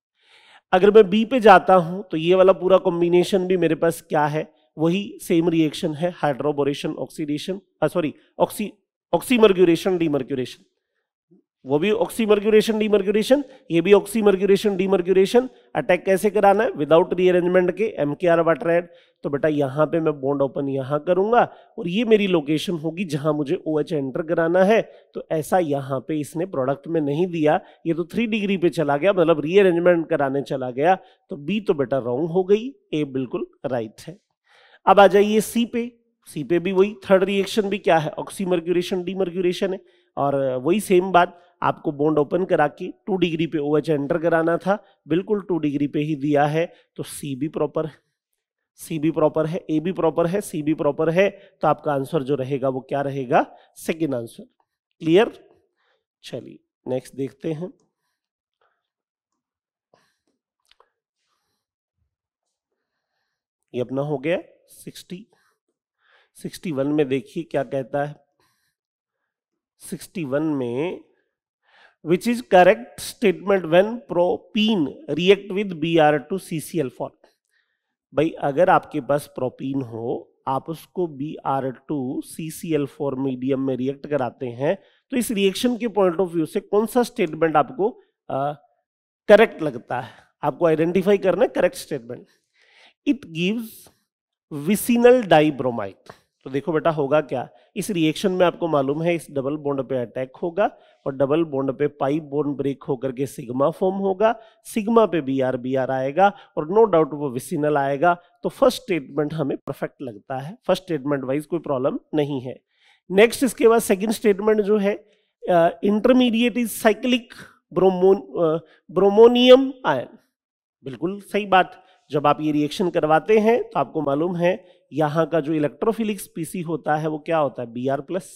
अगर मैं बी पे जाता हूँ तो ये वाला पूरा कॉम्बिनेशन भी मेरे पास क्या है वही सेम रिएक्शन है hydroboration oxidation sorry oxy oxymercuration demercuration वो भी ऑक्सीमर्ग्यूरेशन डीमर्ग्यूरेशन ये भी ऑक्सीमर्ग्यूरेशन डीमर्ग्यूरेशन अटैक कैसे कराना है विदाउट रीअरेंजमेंट के M K R water add तो बेटा यहाँ पे मैं बॉन्ड ओपन यहाँ करूंगा और ये मेरी लोकेशन होगी जहाँ मुझे ओ OH एच एंटर कराना है तो ऐसा यहाँ पे इसने प्रोडक्ट में नहीं दिया ये तो थ्री डिग्री पे चला गया मतलब रीअरेंजमेंट कराने चला गया तो बी तो बेटा रॉन्ग हो गई ए बिल्कुल राइट है अब आ जाइए सी पे सी पे भी वही थर्ड रिएक्शन भी क्या है ऑक्सीमर्क्यूरेशन डीमर्क्यूरेशन है और वही सेम बात आपको बॉन्ड ओपन करा के टू डिग्री पे ओ OH एंटर कराना था बिल्कुल टू डिग्री पे ही दिया है तो सी भी प्रॉपर सी भी प्रॉपर है ए भी प्रॉपर है सी भी प्रॉपर है तो आपका आंसर जो रहेगा वो क्या रहेगा सेकेंड आंसर क्लियर चलिए नेक्स्ट देखते हैं ये अपना हो गया सिक्सटी सिक्सटी वन में देखिए क्या कहता है सिक्सटी वन में which is correct statement when propene react with B R two C C L four भाई अगर आपके पास प्रोपीन हो आप उसको B R two C C L four medium में रिएक्ट कराते हैं तो इस रिएक्शन के पॉइंट ऑफ व्यू से कौन सा स्टेटमेंट आपको करेक्ट लगता है आपको आइडेंटिफाई करना है correct statement it gives vicinal dibromide तो देखो बेटा होगा क्या इस रिएक्शन में आपको मालूम है इस डबल बॉन्ड पे अटैक होगा और डबल बॉन्ड पे पाइप बॉन्ड ब्रेक होकर के सिग्मा फॉर्म होगा सिग्मा पे बी आर बी आर आएगा और नो डाउट वो विसिनल आएगा तो फर्स्ट स्टेटमेंट हमें परफेक्ट लगता है फर्स्ट स्टेटमेंट वाइज कोई प्रॉब्लम नहीं है नेक्स्ट इसके बाद सेकेंड स्टेटमेंट जो है intermediate is cyclic bromo bromonium ion बिल्कुल सही बात जब आप ये रिएक्शन करवाते हैं तो आपको मालूम है यहाँ का जो इलेक्ट्रोफिलिक स्पीसी होता है वो क्या होता है बी आर प्लस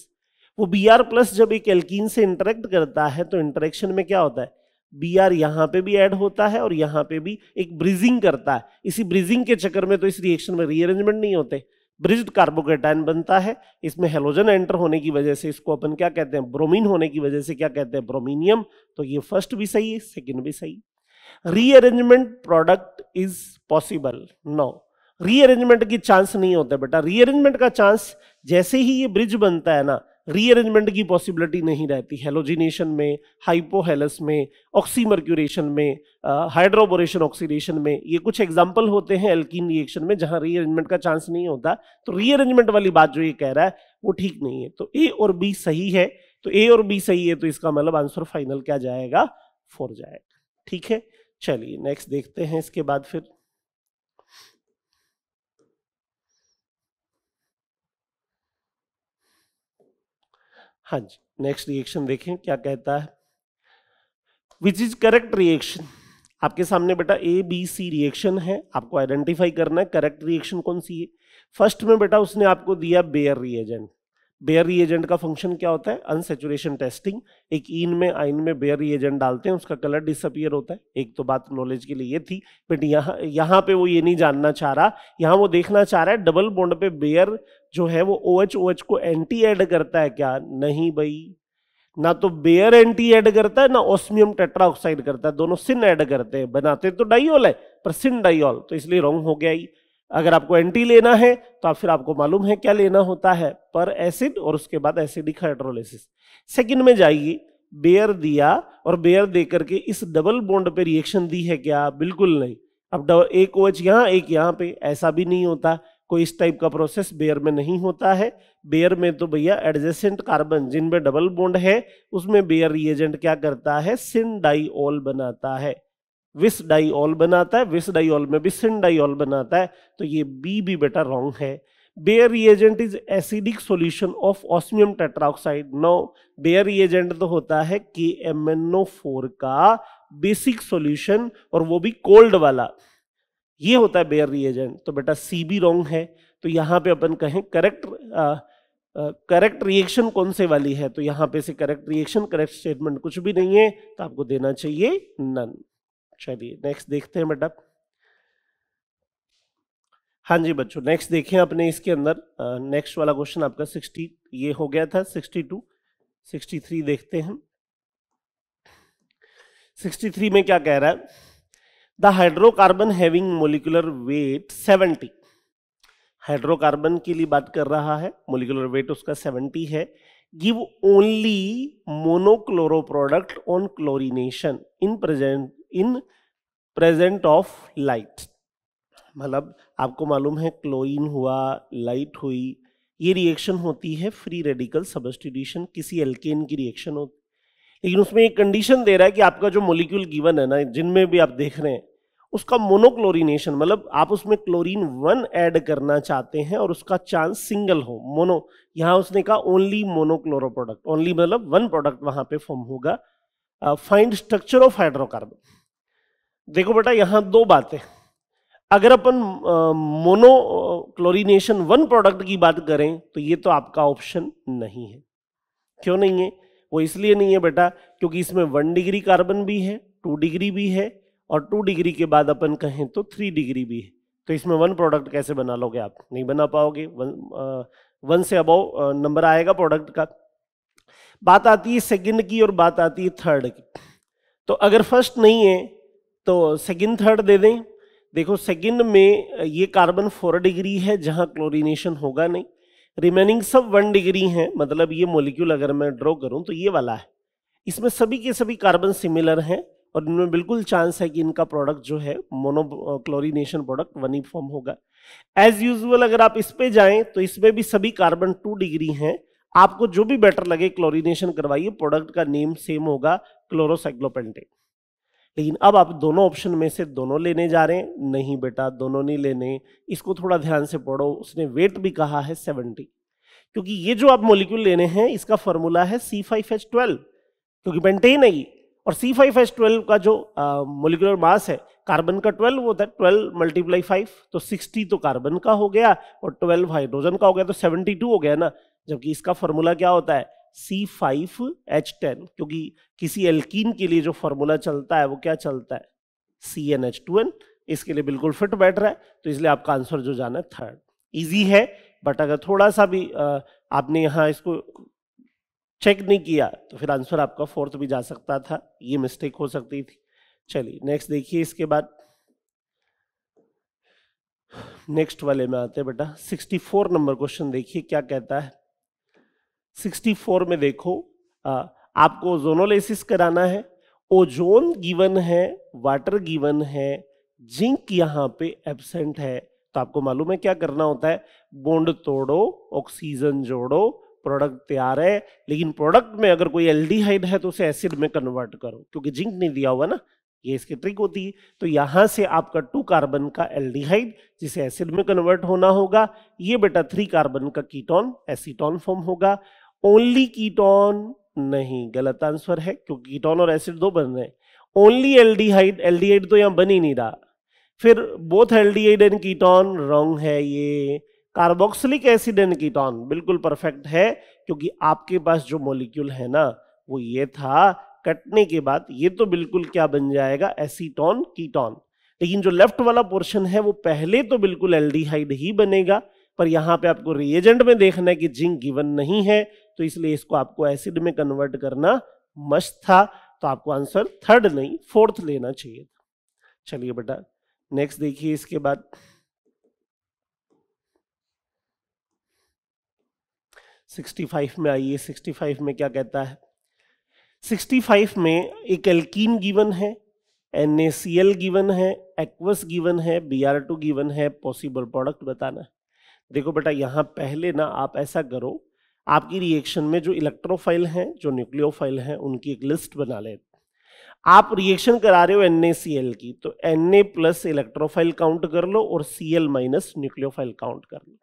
वो बी आर प्लस जब एक एल्किन से इंटरेक्ट करता है तो इंटरेक्शन में क्या होता है बी आर यहाँ पे भी ऐड होता है और यहाँ पे भी एक ब्रिजिंग करता है इसी ब्रिजिंग के चक्कर में तो इस रिएक्शन में रीअरेंजमेंट नहीं होते ब्रिज्ड कार्बोकेटाइन बनता है इसमें हेलोजन एंटर होने की वजह से इसको अपन क्या कहते हैं ब्रोमीन होने की वजह से क्या कहते हैं ब्रोमीनियम तो ये फर्स्ट भी सही है सेकेंड भी सही rearrangement product is possible no rearrangement की चांस नहीं होता बेटा रीअरेंजमेंट का चांस जैसे ही ये ब्रिज बनता है ना रीअरेंजमेंट की पॉसिबिलिटी नहीं रहती हेलोजिनेशन में हाइपोहेलस में ऑक्सीमर्क्यूरेशन में हाइड्रोबोरेशन ऑक्सीडेशन में ये कुछ एग्जांपल होते हैं एल्किन रिएक्शन में जहां रीअरेंजमेंट का चांस नहीं होता तो रीअरेंजमेंट वाली बात जो ये कह रहा है वो ठीक नहीं है तो ए और बी सही है तो ए और बी सही है तो इसका मतलब आंसर फाइनल क्या जाएगा फोर जाएगा ठीक है चलिए नेक्स्ट देखते हैं इसके बाद फिर हाँ जी नेक्स्ट रिएक्शन देखें क्या कहता है विच इज करेक्ट रिएक्शन आपके सामने बेटा ए बी सी रिएक्शन है आपको आइडेंटिफाई करना है करेक्ट रिएक्शन कौन सी है फर्स्ट में बेटा उसने आपको दिया बेयर रिएजेंट बेयर रिएजेंट का फंक्शन क्या होता है अनसेचुरेशन टेस्टिंग एक ईन में आइन में बेयर रिएजेंट डालते हैं उसका कलर डिसअपियर होता है एक तो बात नॉलेज के लिए ये थी बट यहाँ यहाँ पे वो ये नहीं जानना चाह रहा यहाँ वो देखना चाह रहा है डबल बॉन्ड पे बेयर जो है वो ओ एच ओ एच को एंटी एड करता है क्या नहीं भाई ना तो बेयर एंटी एड करता है ना ओस्मियम टेट्राऑक्साइड करता है दोनों सिन एड करते हैं बनाते तो डाइऑल है पर सिन डाइल तो इसलिए रॉन्ग हो गया ही अगर आपको एंटी लेना है तो आप फिर आपको मालूम है क्या लेना होता है पर एसिड और उसके बाद एसिडिक हाइड्रोलिसिस सेकंड में जाइए बेयर दिया और बेयर दे करके इस डबल बॉन्ड पे रिएक्शन दी है क्या बिल्कुल नहीं अब एक एच यहाँ एक यहाँ पे ऐसा भी नहीं होता कोई इस टाइप का प्रोसेस बेयर में नहीं होता है बेयर में तो भैया एडजेसेंट कार्बन जिनमें डबल बॉन्ड है उसमें बेयर रिएजेंट क्या करता है सिन बनाता है विस डाईल बनाता है विस डाईल में भी सिन डाईल बनाता है तो ये बी भी बेटा रॉन्ग है Baeyer reagent is acidic solution of osmium tetraoxide no Baeyer reagent तो होता है K M N O four का बेसिक सॉल्यूशन और वो भी कोल्ड वाला ये होता है बेयर रिएजेंट तो बेटा सी भी रॉन्ग है तो यहाँ पे अपन कहें करेक्ट करेक्ट रिएक्शन कौन से वाली है तो यहाँ पे से करेक्ट रिएक्शन करेक्ट स्टेटमेंट कुछ भी नहीं है तो आपको देना चाहिए नन चलिए नेक्स्ट देखते हैं बेटा हाँ जी बच्चों नेक्स्ट देखिए अपने इसके अंदर नेक्स्ट वाला क्वेश्चन आपका सिक्सटी ये हो गया था सिक्सटी टू सिक्सटी थ्री देखते हैं सिक्सटी थ्री में क्या कह रहा है the hydrocarbon having molecular weight 70 hydrocarbon के लिए बात कर रहा है मोलिकुलर वेट उसका 70 है give only monochloro product on chlorination in present in present of light मतलब आपको मालूम है क्लोइन हुआ लाइट हुई ये रिएक्शन होती है फ्री रेडिकल सबस्टिट्यूशन किसी एल्केन की रिएक्शन होती लेकिन उसमें एक कंडीशन दे रहा है कि आपका जो मोलिक्यूल गिवन है ना जिनमें भी आप देख रहे हैं उसका मोनोक्लोरिनेशन मतलब आप उसमें क्लोरीन वन ऐड करना चाहते हैं और उसका चांस सिंगल हो मोनो यहाँ उसने कहा ओनली मोनोक्लोरो प्रोडक्ट ओनली मतलब वन प्रोडक्ट वहाँ पे फॉर्म होगा फाइंड स्ट्रक्चर ऑफ हाइड्रोकार्बन देखो बेटा यहां दो बातें अगर अपन मोनो क्लोरीनेशन वन प्रोडक्ट की बात करें तो ये तो आपका ऑप्शन नहीं है क्यों नहीं है वो इसलिए नहीं है बेटा क्योंकि इसमें वन डिग्री कार्बन भी है टू डिग्री भी है और टू डिग्री के बाद अपन कहें तो थ्री डिग्री भी है तो इसमें वन प्रोडक्ट कैसे बना लोगे आप नहीं बना पाओगे वन आ, वन से अबाव नंबर uh, आएगा प्रोडक्ट का बात आती है सेकंड की और बात आती है थर्ड की तो अगर फर्स्ट नहीं है तो सेकंड थर्ड दे दें देखो सेकंड में ये कार्बन फोर डिग्री है जहाँ क्लोरीनेशन होगा नहीं रिमेनिंग सब वन डिग्री हैं मतलब ये मोलिक्यूल अगर मैं ड्रॉ करूँ तो ये वाला है इसमें सभी के सभी कार्बन सिमिलर हैं और इनमें बिल्कुल चांस है कि इनका प्रोडक्ट जो है मोनो क्लोरीनेशन प्रोडक्ट वनी फॉर्म होगा एज यूजल अगर आप इस पे जाएं तो इसमें भी सभी कार्बन टू डिग्री हैं आपको जो भी बेटर लगे क्लोरीनेशन करवाइए प्रोडक्ट का नेम सेम होगा क्लोरोसाइक्लोपेंटे लेकिन अब आप दोनों ऑप्शन में से दोनों लेने जा रहे हैं नहीं बेटा दोनों नहीं लेने इसको थोड़ा ध्यान से पढ़ो उसने वेट भी कहा है सेवेंटी क्योंकि ये जो आप मोलिक्यूल लेने हैं इसका फॉर्मूला है सी फाइव एच ट्वेल्व क्योंकि पेंटेन है ये और सी फाइव एच ट्वेल्व का जो मोलिकुलर मास है कार्बन का ट्वेल्व होता है ट्वेल्व मल्टीप्लाई फाइव तो सिक्सटी तो कार्बन का हो गया और ट्वेल्व हाइड्रोजन का हो गया तो सेवेंटी टू हो गया ना जबकि इसका फॉर्मूला क्या होता है सी फाइव एच टेन क्योंकि किसी एल्कीन के लिए जो फॉर्मूला चलता है वो क्या चलता है C N H two N इसके लिए बिल्कुल फिट बैठ रहा है तो इसलिए आपका आंसर जो जाना है थर्ड ईजी है बट अगर थोड़ा सा भी आपने यहाँ इसको चेक नहीं किया तो फिर आंसर आपका फोर्थ भी जा सकता था ये मिस्टेक हो सकती थी चलिए नेक्स्ट देखिए इसके बाद नेक्स्ट वाले में आते हैं बेटा 64 नंबर क्वेश्चन देखिए क्या कहता है 64 में देखो आ, आपको जोनोलिसिस कराना है ओजोन गिवन है वाटर गिवन है जिंक यहाँ पे एबसेंट है तो आपको मालूम है क्या करना होता है बोंड तोड़ो ऑक्सीजन जोड़ो प्रोडक्ट तैयार है लेकिन प्रोडक्ट में अगर कोई एल्डिहाइड है तो उसे एसिड में कन्वर्ट करो क्योंकि जिंक नहीं दिया हुआ ना ये इसकी ट्रिक होती है तो यहाँ से आपका टू कार्बन का एल्डिहाइड जिसे एसिड में कन्वर्ट होना होगा ये बेटा थ्री कार्बन का कीटोन एसीटोन फॉर्म होगा ओनली कीटोन नहीं गलत आंसर है क्योंकि कीटोन और एसिड दो बन रहे हैं ओनली एल्डिहाइड एल्डिहाइड तो यहां बन ही नहीं रहा फिर both aldehyde and ketone wrong है ये कार्बोक्सिलिक एसिड एंड कीटोन बिल्कुल परफेक्ट है क्योंकि आपके पास जो मोलिक्यूल है ना वो ये था कटने के बाद ये तो बिल्कुल क्या बन जाएगा एसीटोन कीटोन लेकिन जो लेफ्ट वाला पोर्शन है वो पहले तो बिल्कुल एल्डिहाइड ही बनेगा पर यहाँ पे आपको रिएजेंट में देखना है कि जिंक गिवन नहीं है तो इसलिए इसको आपको एसिड में कन्वर्ट करना मस्त था तो आपको आंसर थर्ड नहीं फोर्थ लेना चाहिए था चलिए बेटा नेक्स्ट देखिए इसके बाद सिक्सटी फाइव में आइए सिक्सटी फाइव में क्या कहता है सिक्सटी फाइव में एक एल्कीन गिवन है एन गिवन है एक्वस गिवन है बी आर टू गिवन है पॉसिबल प्रोडक्ट बताना है देखो बेटा यहाँ पहले ना आप ऐसा करो आपकी रिएक्शन में जो इलेक्ट्रोफाइल हैं जो न्यूक्लियोफाइल हैं उनकी एक लिस्ट बना ले आप रिएक्शन करा रहे हो एन की तो एन प्लस इलेक्ट्रोफाइल काउंट कर लो और C L minus nucleophile count कर लो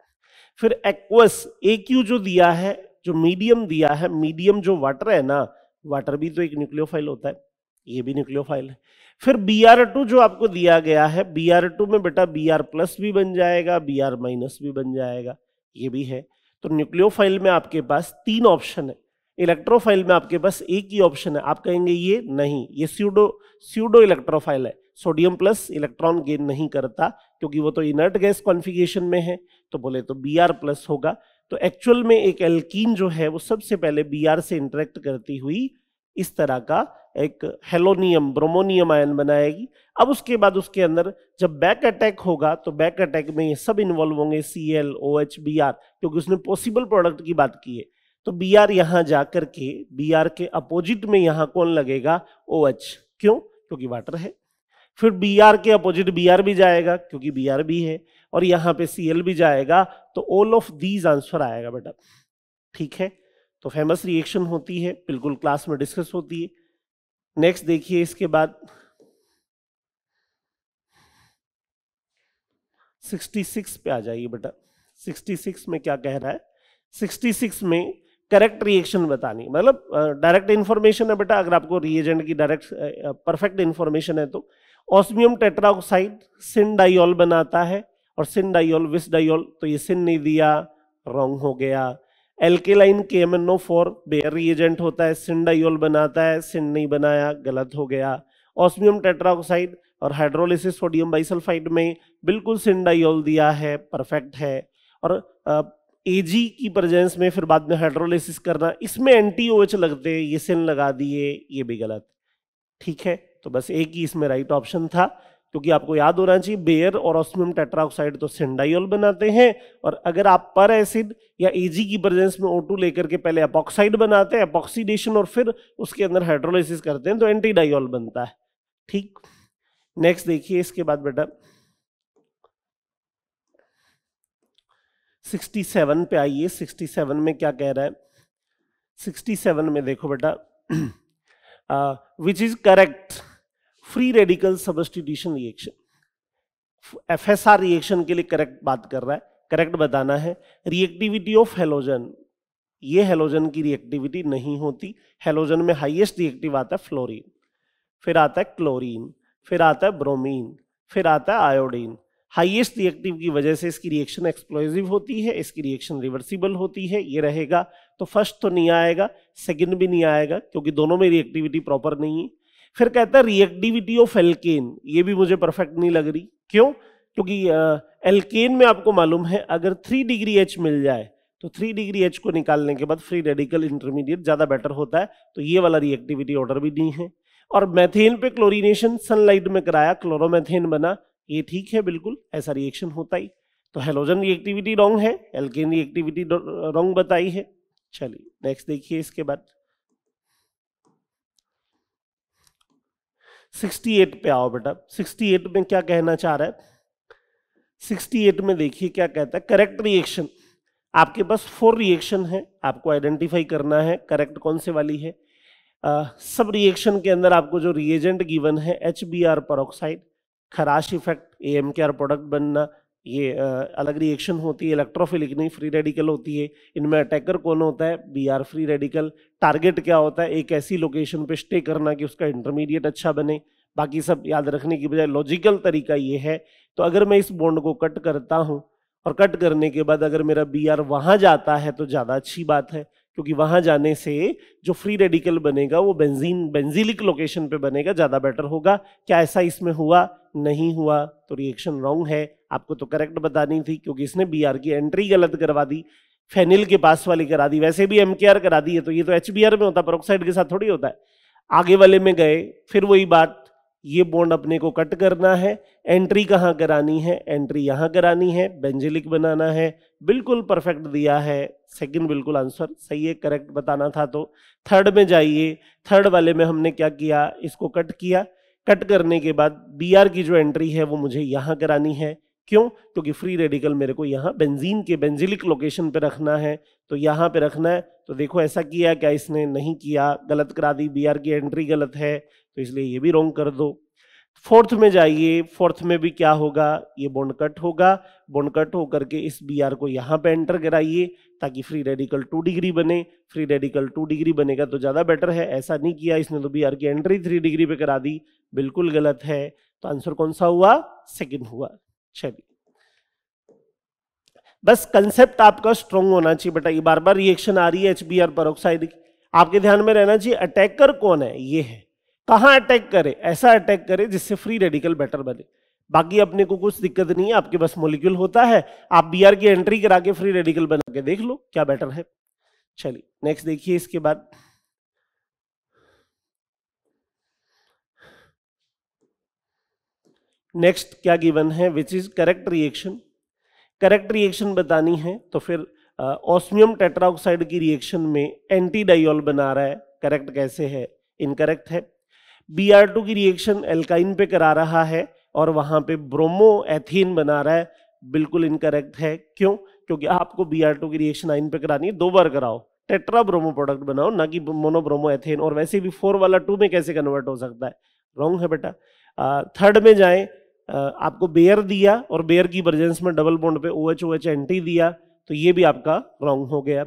फिर एक्वस ए जो दिया है जो मीडियम दिया है मीडियम जो वाटर है ना वाटर भी तो एक न्यूक्लियोफाइल होता है ये भी न्यूक्लियोफाइल है फिर बी आर टू जो आपको दिया गया है बी आर टू में बेटा बी आर प्लस भी बन जाएगा बी आर माइनस भी बन जाएगा ये भी है तो न्यूक्लियोफाइल में आपके पास तीन ऑप्शन है इलेक्ट्रोफाइल में आपके पास एक ही ऑप्शन है आप कहेंगे ये नहीं ये स्यूडो स्यूडो इलेक्ट्रोफाइल है सोडियम प्लस इलेक्ट्रॉन गेन नहीं करता क्योंकि वो तो इनर्ट गैस कॉन्फिगेशन में है तो बोले तो बी आर प्लस होगा तो एक्चुअल में एक एल्कीन जो है वो सबसे पहले बी आर से इंटरेक्ट करती हुई इस तरह का एक हेलोनियम ब्रोमोनियम आयन बनाएगी अब उसके बाद उसके अंदर जब बैक अटैक होगा तो बैक अटैक में ये सब इन्वॉल्व होंगे C L O H B R क्योंकि उसने पॉसिबल प्रोडक्ट की बात की है तो बी आर यहाँ जा कर के बी आर के अपोजिट में यहाँ कौन लगेगा ओ एच क्यों क्योंकि वाटर है फिर बी आर के अपोजिट बी आर भी जाएगा क्योंकि बी आर भी है और यहाँ पे सी एल भी जाएगा तो ऑल ऑफ दीज आंसर आएगा बेटा ठीक है तो फेमस रिएक्शन होती है बिल्कुल क्लास में डिस्कस होती है नेक्स्ट देखिए इसके बाद 66 पे आ जाइए बेटा 66 में क्या कह रहा है 66 में करेक्ट रिएक्शन बतानी मतलब डायरेक्ट इंफॉर्मेशन है बेटा अगर आपको रिएजेंट की डायरेक्ट परफेक्ट इन्फॉर्मेशन है तो ऑस्मियम टेट्राऑक्साइड सिंडाइल बनाता है और सिंडाइल डाइल तो ये सिन नहीं दिया रॉन्ग हो गया alkaline K M N O four Baeyer reagent होता है सिंडाइल बनाता है सिंड नहीं बनाया गलत हो गया ऑस्मियम टेट्राऑक्साइड और हाइड्रोलिसिस सोडियम बाइसल्फाइड में बिल्कुल सिंडाइल दिया है परफेक्ट है और ए जी की प्रेजेंस में फिर बाद में हाइड्रोलिसिस करना इसमें एंटी एच लगते ये सिन लगा दिए ये भी गलत ठीक है तो बस एक ही इसमें राइट ऑप्शन था क्योंकि आपको याद होना चाहिए बेयर और ऑस्मियम टेट्राऑक्साइड तो सेंडाइल बनाते हैं और अगर आप पर एसिड या एजी की प्रेजेंस में ओ लेकर के पहले अपॉक्साइड बनाते हैं अपॉक्सीडेशन और फिर उसके अंदर हाइड्रोलाइसिस करते हैं तो एंटीडाइल बनता है ठीक नेक्स्ट देखिए इसके बाद बेटा 67 पे आइए 67 में क्या कह रहा है 67 में देखो बेटा which is correct free radical substitution reaction or reaction के लिए करेक्ट बात कर रहा है करेक्ट बताना है रिएक्टिविटी ऑफ हेलोजन ये हेलोजन की रिएक्टिविटी नहीं होती हेलोजन में हाईएस्ट रिएक्टिव आता है फ्लोरीन फिर आता है क्लोरीन फिर आता है ब्रोमीन फिर आता है आयोडीन हाईएस्ट रिएक्टिव की वजह से इसकी रिएक्शन एक्सप्लोजिव होती है इसकी रिएक्शन रिवर्सिबल होती है ये रहेगा तो फर्स्ट तो नहीं आएगा सेकंड भी नहीं आएगा क्योंकि दोनों में रिएक्टिविटी प्रॉपर नहीं है फिर कहता है रिएक्टिविटी ऑफ एल्केन ये भी मुझे परफेक्ट नहीं लग रही क्यों क्योंकि एल्केन में आपको मालूम है अगर थ्री डिग्री एच मिल जाए तो थ्री डिग्री एच को निकालने के बाद फ्री रेडिकल इंटरमीडिएट ज़्यादा बेटर होता है तो ये वाला रिएक्टिविटी ऑर्डर भी नहीं है और मैथेन पे क्लोरीनेशन सनलाइट में कराया क्लोरोमेथेन बना ये ठीक है बिल्कुल ऐसा रिएक्शन होता ही तो हेलोजन रिएक्टिविटी रॉन्ग है एल्केन रिएक्टिविटी रॉन्ग बताई है चलिए नेक्स्ट देखिए इसके बाद 68 पे आओ बेटा 68 में क्या कहना चाह रहा है 68 में देखिए क्या कहता है करेक्ट रिएक्शन आपके पास फोर रिएक्शन है आपको आइडेंटिफाई करना है करेक्ट कौन से वाली है सब रिएक्शन के अंदर आपको जो रिएजेंट गिवन है H B R peroxide Kharasch effect A M K R product बनना ये अलग रिएक्शन होती है इलेक्ट्रोफिलिक नहीं फ्री रेडिकल होती है इनमें अटैकर कौन होता है B R free radical target क्या होता है एक ऐसी लोकेशन पे स्टे करना कि उसका इंटरमीडिएट अच्छा बने बाकी सब याद रखने की बजाय लॉजिकल तरीका ये है तो अगर मैं इस बॉन्ड को कट करता हूँ और कट करने के बाद अगर मेरा बी आर वहाँ जाता है तो ज़्यादा अच्छी बात है क्योंकि वहाँ जाने से जो फ्री रेडिकल बनेगा वो बेंजीन बेंजीलिक लोकेशन पर बनेगा ज़्यादा बेटर होगा क्या ऐसा इसमें हुआ नहीं हुआ तो रिएक्शन रॉन्ग है आपको तो करेक्ट बतानी थी क्योंकि इसने बी की एंट्री गलत करवा दी फेनिल के पास वाली करा दी वैसे भी एम करा दी है तो ये तो एच में होता परोक्साइड के साथ थोड़ी होता है आगे वाले में गए फिर वही बात ये बॉन्ड अपने को कट करना है एंट्री कहाँ करानी है एंट्री यहाँ करानी है बेंजेलिक बनाना है बिल्कुल परफेक्ट दिया है सेकंड बिल्कुल आंसर सही है करेक्ट बताना था तो थर्ड में जाइए थर्ड वाले में हमने क्या किया इसको कट किया कट करने के बाद बी की जो एंट्री है वो मुझे यहाँ करानी है क्यों क्योंकि तो फ्री रेडिकल मेरे को यहाँ बेंजीन के बेंजिलिक लोकेशन पे रखना है तो यहाँ पे रखना है तो देखो ऐसा किया क्या इसने नहीं किया गलत करा दी बी की एंट्री गलत है तो इसलिए ये भी रोंग कर दो फोर्थ में जाइए फोर्थ में भी क्या होगा ये बॉन्ड कट होगा बॉन्ड कट होकर के इस बी आर को यहाँ पे एंटर कराइए ताकि फ्री रेडिकल टू डिग्री बने फ्री रेडिकल टू डिग्री बनेगा तो ज़्यादा बेटर है ऐसा नहीं किया इसने तो बी आर की एंट्री थ्री डिग्री पे करा दी बिल्कुल गलत है तो आंसर कौन सा हुआ सेकेंड हुआ चलिए बस कंसेप्ट आपका स्ट्रॉन्ग होना चाहिए बेटा ये बार बार रिएक्शन आ रही है एच बी आर परोक्साइड आपके ध्यान में रहना चाहिए अटैकर कौन है ये है कहाँ अटैक करे ऐसा अटैक करे जिससे फ्री रेडिकल बेटर बने बाकी अपने को कुछ दिक्कत नहीं है आपके पास मोलिक्यूल होता है आप बी की एंट्री करा के फ्री रेडिकल बना के देख लो क्या बेटर है चलिए नेक्स्ट देखिए इसके बाद नेक्स्ट क्या गिवन है which is correct reaction correct reaction बतानी है तो फिर ऑस्मियम टेट्राऑक्साइड की रिएक्शन में एंटी डाइल बना रहा है करेक्ट कैसे है इनकरेक्ट है बी आर टू की रिएक्शन एल्काइन पे करा रहा है और वहाँ पे ब्रोमो एथीन बना रहा है बिल्कुल इनकरेक्ट है क्यों क्योंकि आपको बी आर टू की रिएक्शन आइन पे करानी है दो बार कराओ टेट्रा ब्रोमो प्रोडक्ट बनाओ ना कि मोनोब्रोमो एथेन और वैसे भी फोर वाला टू में कैसे कन्वर्ट हो सकता है रॉन्ग है बेटा थर्ड में जाए आपको बेयर दिया और बेयर की वर्जेंस में डबल बॉन्ड पे O H O H anti दिया तो ये भी आपका रॉन्ग हो गया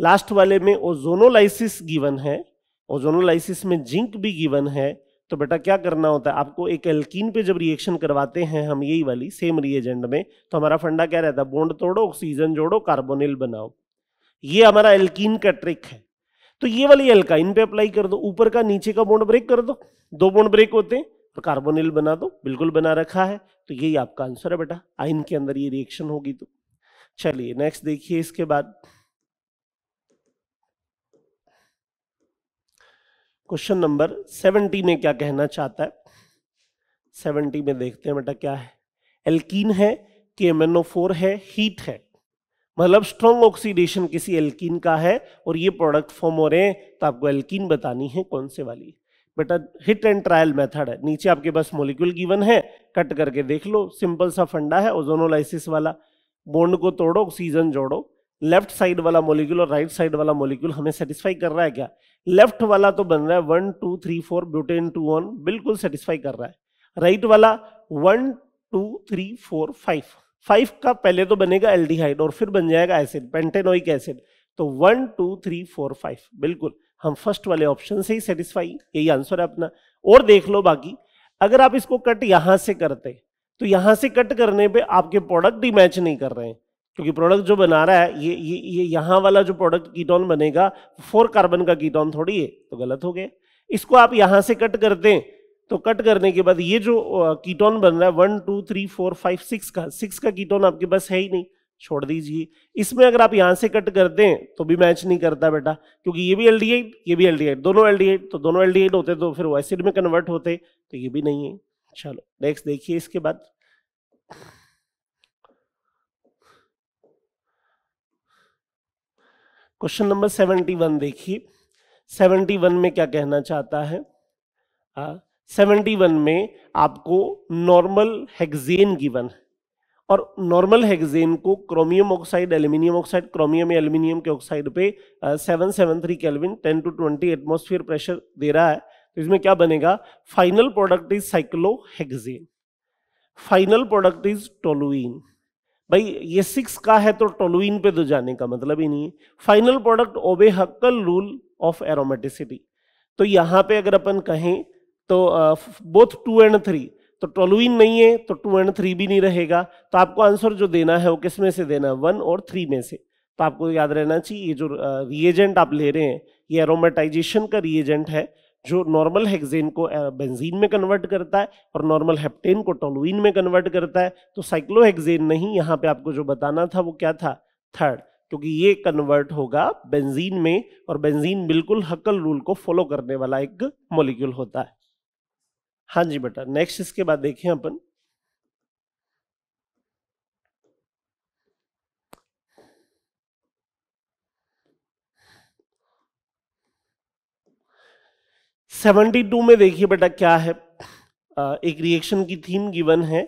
लास्ट वाले में ओजोनोलाइसिस गिवन है ओजोनोलाइसिस में जिंक भी गिवन है तो बेटा क्या करना होता है आपको एक एल्कीन पे जब रिएक्शन करवाते हैं हम यही वाली सेम रिएजेंट में तो हमारा फंडा क्या रहता है बोंड तोड़ो ऑक्सीजन जोड़ो कार्बोनिल बनाओ ये हमारा एल्कीन का ट्रिक है तो ये वाली एल्काइन पे अप्लाई कर दो ऊपर का नीचे का बोंड ब्रेक कर दो दो बोंड ब्रेक होते हैं कार्बोनिल तो बना दो बिल्कुल बना रखा है तो यही आपका आंसर है बेटा आइन के अंदर ये रिएक्शन होगी तो चलिए नेक्स्ट देखिए इसके बाद क्वेश्चन नंबर सेवेंटी में क्या कहना चाहता है सेवेंटी में देखते हैं बेटा क्या है एल्कीन है के एम फोर है हीट है मतलब स्ट्रॉन्ग ऑक्सीडेशन किसी एल्कीन का है और ये प्रोडक्ट फॉर्म हो रहे हैं तो आपको एल्कीन बतानी है कौन से वाली बेटा हिट एंड ट्रायल मेथड है नीचे आपके पास मोलिक्यूल गिवन है कट करके देख लो सिंपल सा फंडा है ओजोनोलाइसिस वाला बोन्ड को तोड़ो ऑक्सीजन जोड़ो लेफ्ट साइड वाला मोलिक्यूल और राइट साइड वाला मोलिक्यूल हमें सेटिस्फाई कर रहा है क्या लेफ्ट वाला तो बन रहा है one two three four butane two one बिल्कुल सेटिस्फाई कर रहा है राइट right वाला one two three four five five का पहले तो बनेगा एल्डिहाइड और फिर बन जाएगा एसिड पेंटेनोइक एसिड तो one two three four five बिल्कुल हम फर्स्ट वाले ऑप्शन से ही सेटिस्फाई यही आंसर है अपना और देख लो बाकी अगर आप इसको कट यहां से करते तो यहां से कट करने पे आपके प्रोडक्ट भी मैच नहीं कर रहे हैं क्योंकि प्रोडक्ट जो बना रहा है ये ये ये यहाँ वाला जो प्रोडक्ट कीटोन बनेगा फोर कार्बन का कीटोन थोड़ी है तो गलत हो गया इसको आप यहाँ से कट कर दें तो कट करने के बाद ये जो कीटोन बन रहा है one two three four five six का सिक्स का कीटोन आपके पास है ही नहीं छोड़ दीजिए इसमें अगर आप यहाँ से कट कर दें तो भी मैच नहीं करता बेटा क्योंकि ये भी एल ये भी एल दोनों एल तो दोनों एल होते तो फिर वो एसिड में कन्वर्ट होते तो ये भी नहीं है चलो नेक्स्ट देखिए इसके बाद क्वेश्चन नंबर सेवेंटी वन देखिए सेवेंटी वन में क्या कहना चाहता है सेवेंटी वन में आपको नॉर्मल हेक्सेन गिवन है और नॉर्मल हेगजेन को chromium oxide aluminium oxide chromium या एल्यूमिनियम के ऑक्साइड पे seven seven three kelvin ten two twenty atmosphere pressure दे रहा है तो इसमें क्या बनेगा final product is cyclohexane final product is toluene भाई ये सिक्स का है तो टोलुइन पे तो जाने का मतलब ही नहीं है फाइनल प्रोडक्ट ओबे हक्कल रूल ऑफ एरोमेटिसिटी तो यहाँ पे अगर अपन कहें तो बोथ टू एंड थ्री तो टोलुइन नहीं है तो टू एंड थ्री भी नहीं रहेगा तो आपको आंसर जो देना है वो किस में से देना है वन और थ्री में से तो आपको याद रहना चाहिए ये जो रिएजेंट आप ले रहे हैं ये एरोमेटाइजेशन का रिएजेंट है जो नॉर्मल हेक्सेन को बेंजीन में कन्वर्ट करता है और नॉर्मल हेप्टेन को टोलुइन में कन्वर्ट करता है तो साइक्लोहेक्सेन नहीं यहाँ पे आपको जो बताना था वो क्या था थर्ड क्योंकि ये कन्वर्ट होगा बेंजीन में और बेंजीन बिल्कुल हकल रूल को फॉलो करने वाला एक मोलिक्यूल होता है हाँ जी बेटा नेक्स्ट इसके बाद देखें अपन 72 में देखिए बेटा क्या है एक रिएक्शन की थीम गिवन है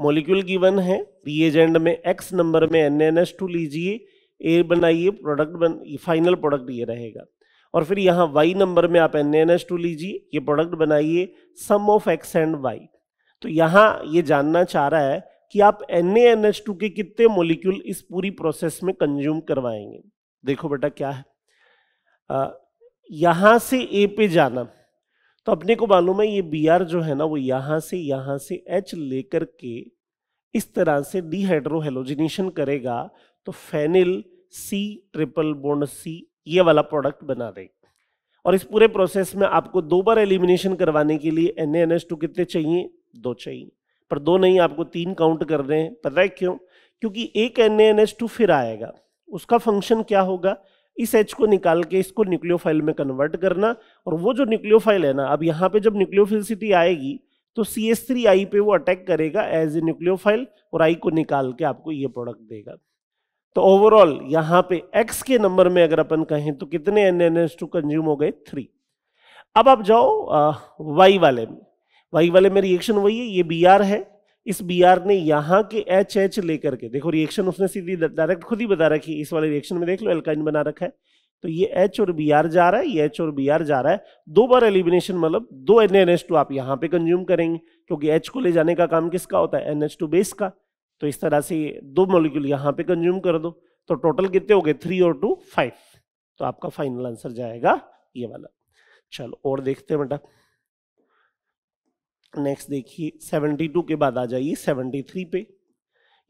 मॉलिक्यूल गिवन है रिएजेंट में एक्स नंबर में एन एन एस टू लीजिए ए बनाइए प्रोडक्ट बन फाइनल प्रोडक्ट ये रहेगा और फिर यहाँ वाई नंबर में आप एन एन एस टू लीजिए ये प्रोडक्ट बनाइए sum of X and Y तो यहाँ ये जानना चाह रहा है कि आप एन एन एच टू के कितने मोलिक्यूल इस पूरी प्रोसेस में कंज्यूम करवाएंगे देखो बेटा क्या है आ, यहाँ से ए पे जाना तो अपने को मालूम है ये बी आर जो है ना वो यहाँ से यहाँ से एच लेकर के इस तरह से डिहाइड्रोहेलोजिनेशन करेगा तो phenyl C triple bond C ये वाला प्रोडक्ट बना देगा और इस पूरे प्रोसेस में आपको दो बार एलिमिनेशन करवाने के लिए एन एन एस टू कितने चाहिए दो चाहिए पर दो नहीं आपको तीन काउंट कर रहे हैं पता है क्यों क्योंकि एक एन एन एस टू फिर आएगा उसका फंक्शन क्या होगा इस एच को निकाल के इसको न्यूक्लियोफाइल में कन्वर्ट करना और वो जो न्यूक्लियोफाइल है ना अब यहाँ पे जब न्यूक्लियोफिलसिटी आएगी तो सी एस थ्री आई पे वो अटैक करेगा एज ए न्यूक्लियोफाइल और आई को निकाल के आपको ये प्रोडक्ट देगा तो ओवरऑल यहाँ पे एक्स के नंबर में अगर अपन कहें तो कितने N N S two consume हो गए थ्री अब आप जाओ वाई वाले में वाई वाले में रिएक्शन वही है ये बी आर है इस बी आर ने यहाँ के एच एच लेकर के देखो रिएक्शन उसने सीधी डायरेक्ट खुद ही बता रखी इस वाले रिएक्शन में देख लो एल्काइन बना रखा है तो ये एच और बी आर जा रहा है ये एच और बी आर जा रहा है दो बार एलिमिनेशन मतलब दो एन एन एच टू आप यहाँ पे कंज्यूम करेंगे क्योंकि एच को ले जाने का काम किसका होता है एन एच टू बेस का तो इस तरह से दो मोलिक्यूल यहाँ पे कंज्यूम कर दो तो टोटल कितने हो गए थ्री और टू फाइव तो आपका फाइनल आंसर जाएगा ये वाला चलो और देखते हैं बेटा नेक्स्ट देखिए 72 के बाद आ जाइए 73 पे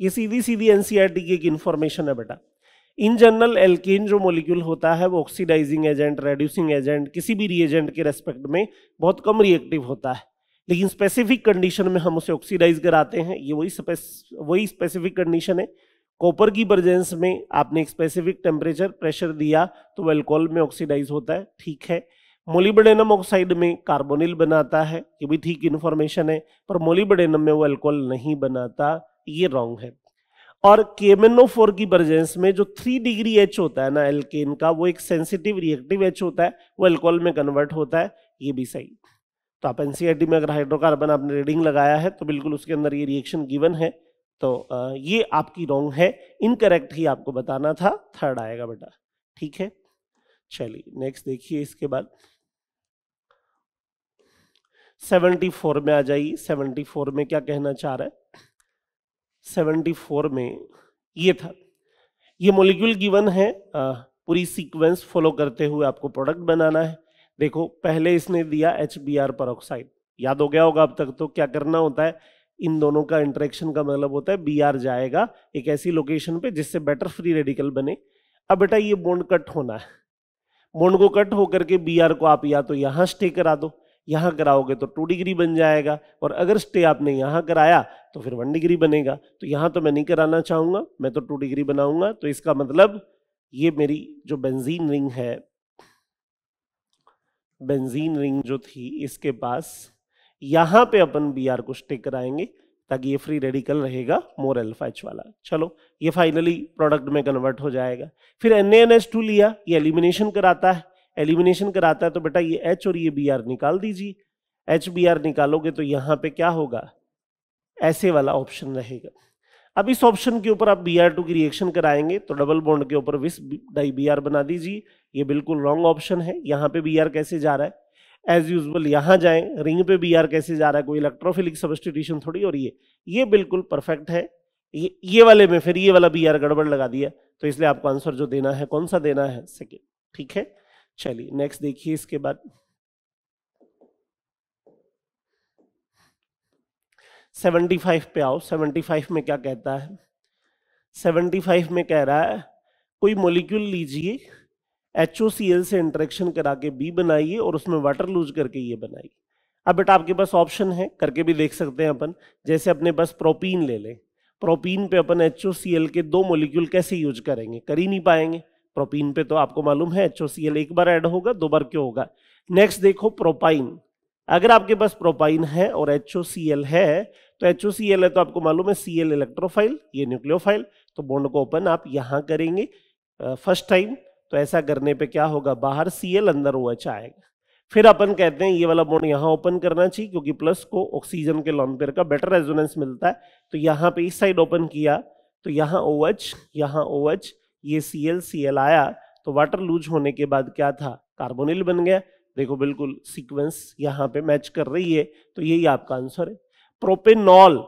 ये सीधी सीधी एनसीईआरटी e की एक इन्फॉर्मेशन है बेटा इन जनरल एल्केन जो मॉलिक्यूल होता है वो ऑक्सीडाइजिंग एजेंट रेड्यूसिंग एजेंट किसी भी रिएजेंट के रेस्पेक्ट में बहुत कम रिएक्टिव होता है लेकिन स्पेसिफिक कंडीशन में हम उसे ऑक्सीडाइज कराते हैं ये वही वही स्पेसिफिक कंडीशन है कॉपर की प्रजेंस में आपने एक स्पेसिफिक टेम्परेचर प्रेशर दिया तो वो एल्कोहल में ऑक्सीडाइज होता है ठीक है मोलिबडेनम ऑक्साइड में कार्बोनिल बनाता है ये भी ठीक इन्फॉर्मेशन है पर मोलिबडेनम में वो अल्कोहल नहीं बनाता ये रॉन्ग है और केमेनोफोर की बर्जेंस में जो थ्री डिग्री एच होता है ना एल्केन का वो एक सेंसिटिव रिएक्टिव एच होता है वो अल्कोहल में कन्वर्ट होता है ये भी सही तो आप एनसीआरटी e में अगर हाइड्रोकार्बन आपने रीडिंग लगाया है तो बिल्कुल उसके अंदर ये रिएक्शन गिवन है तो ये आपकी रॉन्ग है इनकरेक्ट ही आपको बताना था थर्ड आएगा बेटा ठीक है चलिए नेक्स्ट देखिए इसके बाद 74 में आ जाइए 74 में क्या कहना चाह रहा है 74 में ये था ये मॉलिक्यूल गिवन है आ, पूरी सीक्वेंस फॉलो करते हुए आपको प्रोडक्ट बनाना है देखो पहले इसने दिया एच बी आर परोक्साइड याद हो गया होगा अब तक तो क्या करना होता है इन दोनों का इंटरेक्शन का मतलब होता है बी आर जाएगा एक ऐसी लोकेशन पे जिससे बेटर फ्री रेडिकल बने अब बेटा ये बोन्ड कट होना है बोन्ड को कट होकर के बी आर को आप या तो यहाँ स्टे करा दो यहाँ कराओगे तो टू डिग्री बन जाएगा और अगर स्टे आपने यहाँ कराया तो फिर वन डिग्री बनेगा तो यहाँ तो मैं नहीं कराना चाहूँगा मैं तो टू डिग्री बनाऊँगा तो इसका मतलब ये मेरी जो बेंजीन रिंग है बेंजीन रिंग जो थी इसके पास यहाँ पे अपन बी आर को स्टे कराएंगे ताकि ये फ्री रेडिकल रहेगा मोर एल्फा एच वाला चलो ये फाइनली प्रोडक्ट में कन्वर्ट हो जाएगा फिर एन एन एस टू लिया ये एलिमिनेशन कराता है एलिमिनेशन कराता है तो बेटा ये एच और ये बी आर निकाल दीजिए एच बी आर निकालोगे तो यहाँ पे क्या होगा ऐसे वाला ऑप्शन रहेगा अब इस ऑप्शन के ऊपर आप बी आर टू की रिएक्शन कराएंगे तो डबल बॉन्ड के ऊपर विस डाई बी आर बना दीजिए ये बिल्कुल रॉन्ग ऑप्शन है यहाँ पे बी आर कैसे जा रहा है एज यूजल यहाँ जाए रिंग पे बी आर कैसे जा रहा है कोई इलेक्ट्रोफिलिक सब्सटीट्यूशन थोड़ी और ये ये बिल्कुल परफेक्ट है ये ये वाले में फिर ये वाला बी आर गड़बड़ लगा दिया तो इसलिए आपको आंसर जो देना है कौन सा देना है सेकेंड ठीक है चलिए नेक्स्ट देखिए इसके बाद सेवेंटी फाइव पे आओ सेवेंटी फाइव में क्या कहता है सेवेंटी फाइव में कह रहा है कोई मोलिक्यूल लीजिए एच से इंटरेक्शन करा के बी बनाइए और उसमें वाटर लूज करके ये बनाइए अब बेटा आपके पास ऑप्शन है करके भी देख सकते हैं अपन जैसे अपने पास प्रोपीन ले लें प्रोपीन पे अपन एच के दो मोलिक्यूल कैसे यूज करेंगे कर ही नहीं पाएंगे प्रोपीन पे तो आपको मालूम है एच एक बार ऐड होगा दो बार क्यों होगा नेक्स्ट देखो प्रोपाइन अगर आपके पास प्रोपाइन है और एच है तो एच है तो आपको मालूम है सी इलेक्ट्रोफाइल ये न्यूक्लियोफाइल तो बॉन्ड को ओपन आप यहाँ करेंगे फर्स्ट टाइम तो ऐसा करने पे क्या होगा बाहर सी एल अंदर ओ एच आएगा फिर अपन कहते हैं ये वाला बॉन्ड यहाँ ओपन करना चाहिए क्योंकि प्लस को ऑक्सीजन के लॉन्पेयर का बेटर रेजोनेंस मिलता है तो यहाँ पे इस साइड ओपन किया तो यहाँ ओ OH, एच यहाँ ओ OH, एच ये सी एल सी एल आया तो वाटर लूज होने के बाद क्या था कार्बोनिल बन गया देखो बिल्कुल सीक्वेंस यहाँ पे मैच कर रही है तो यही आपका आंसर है प्रोपेनॉल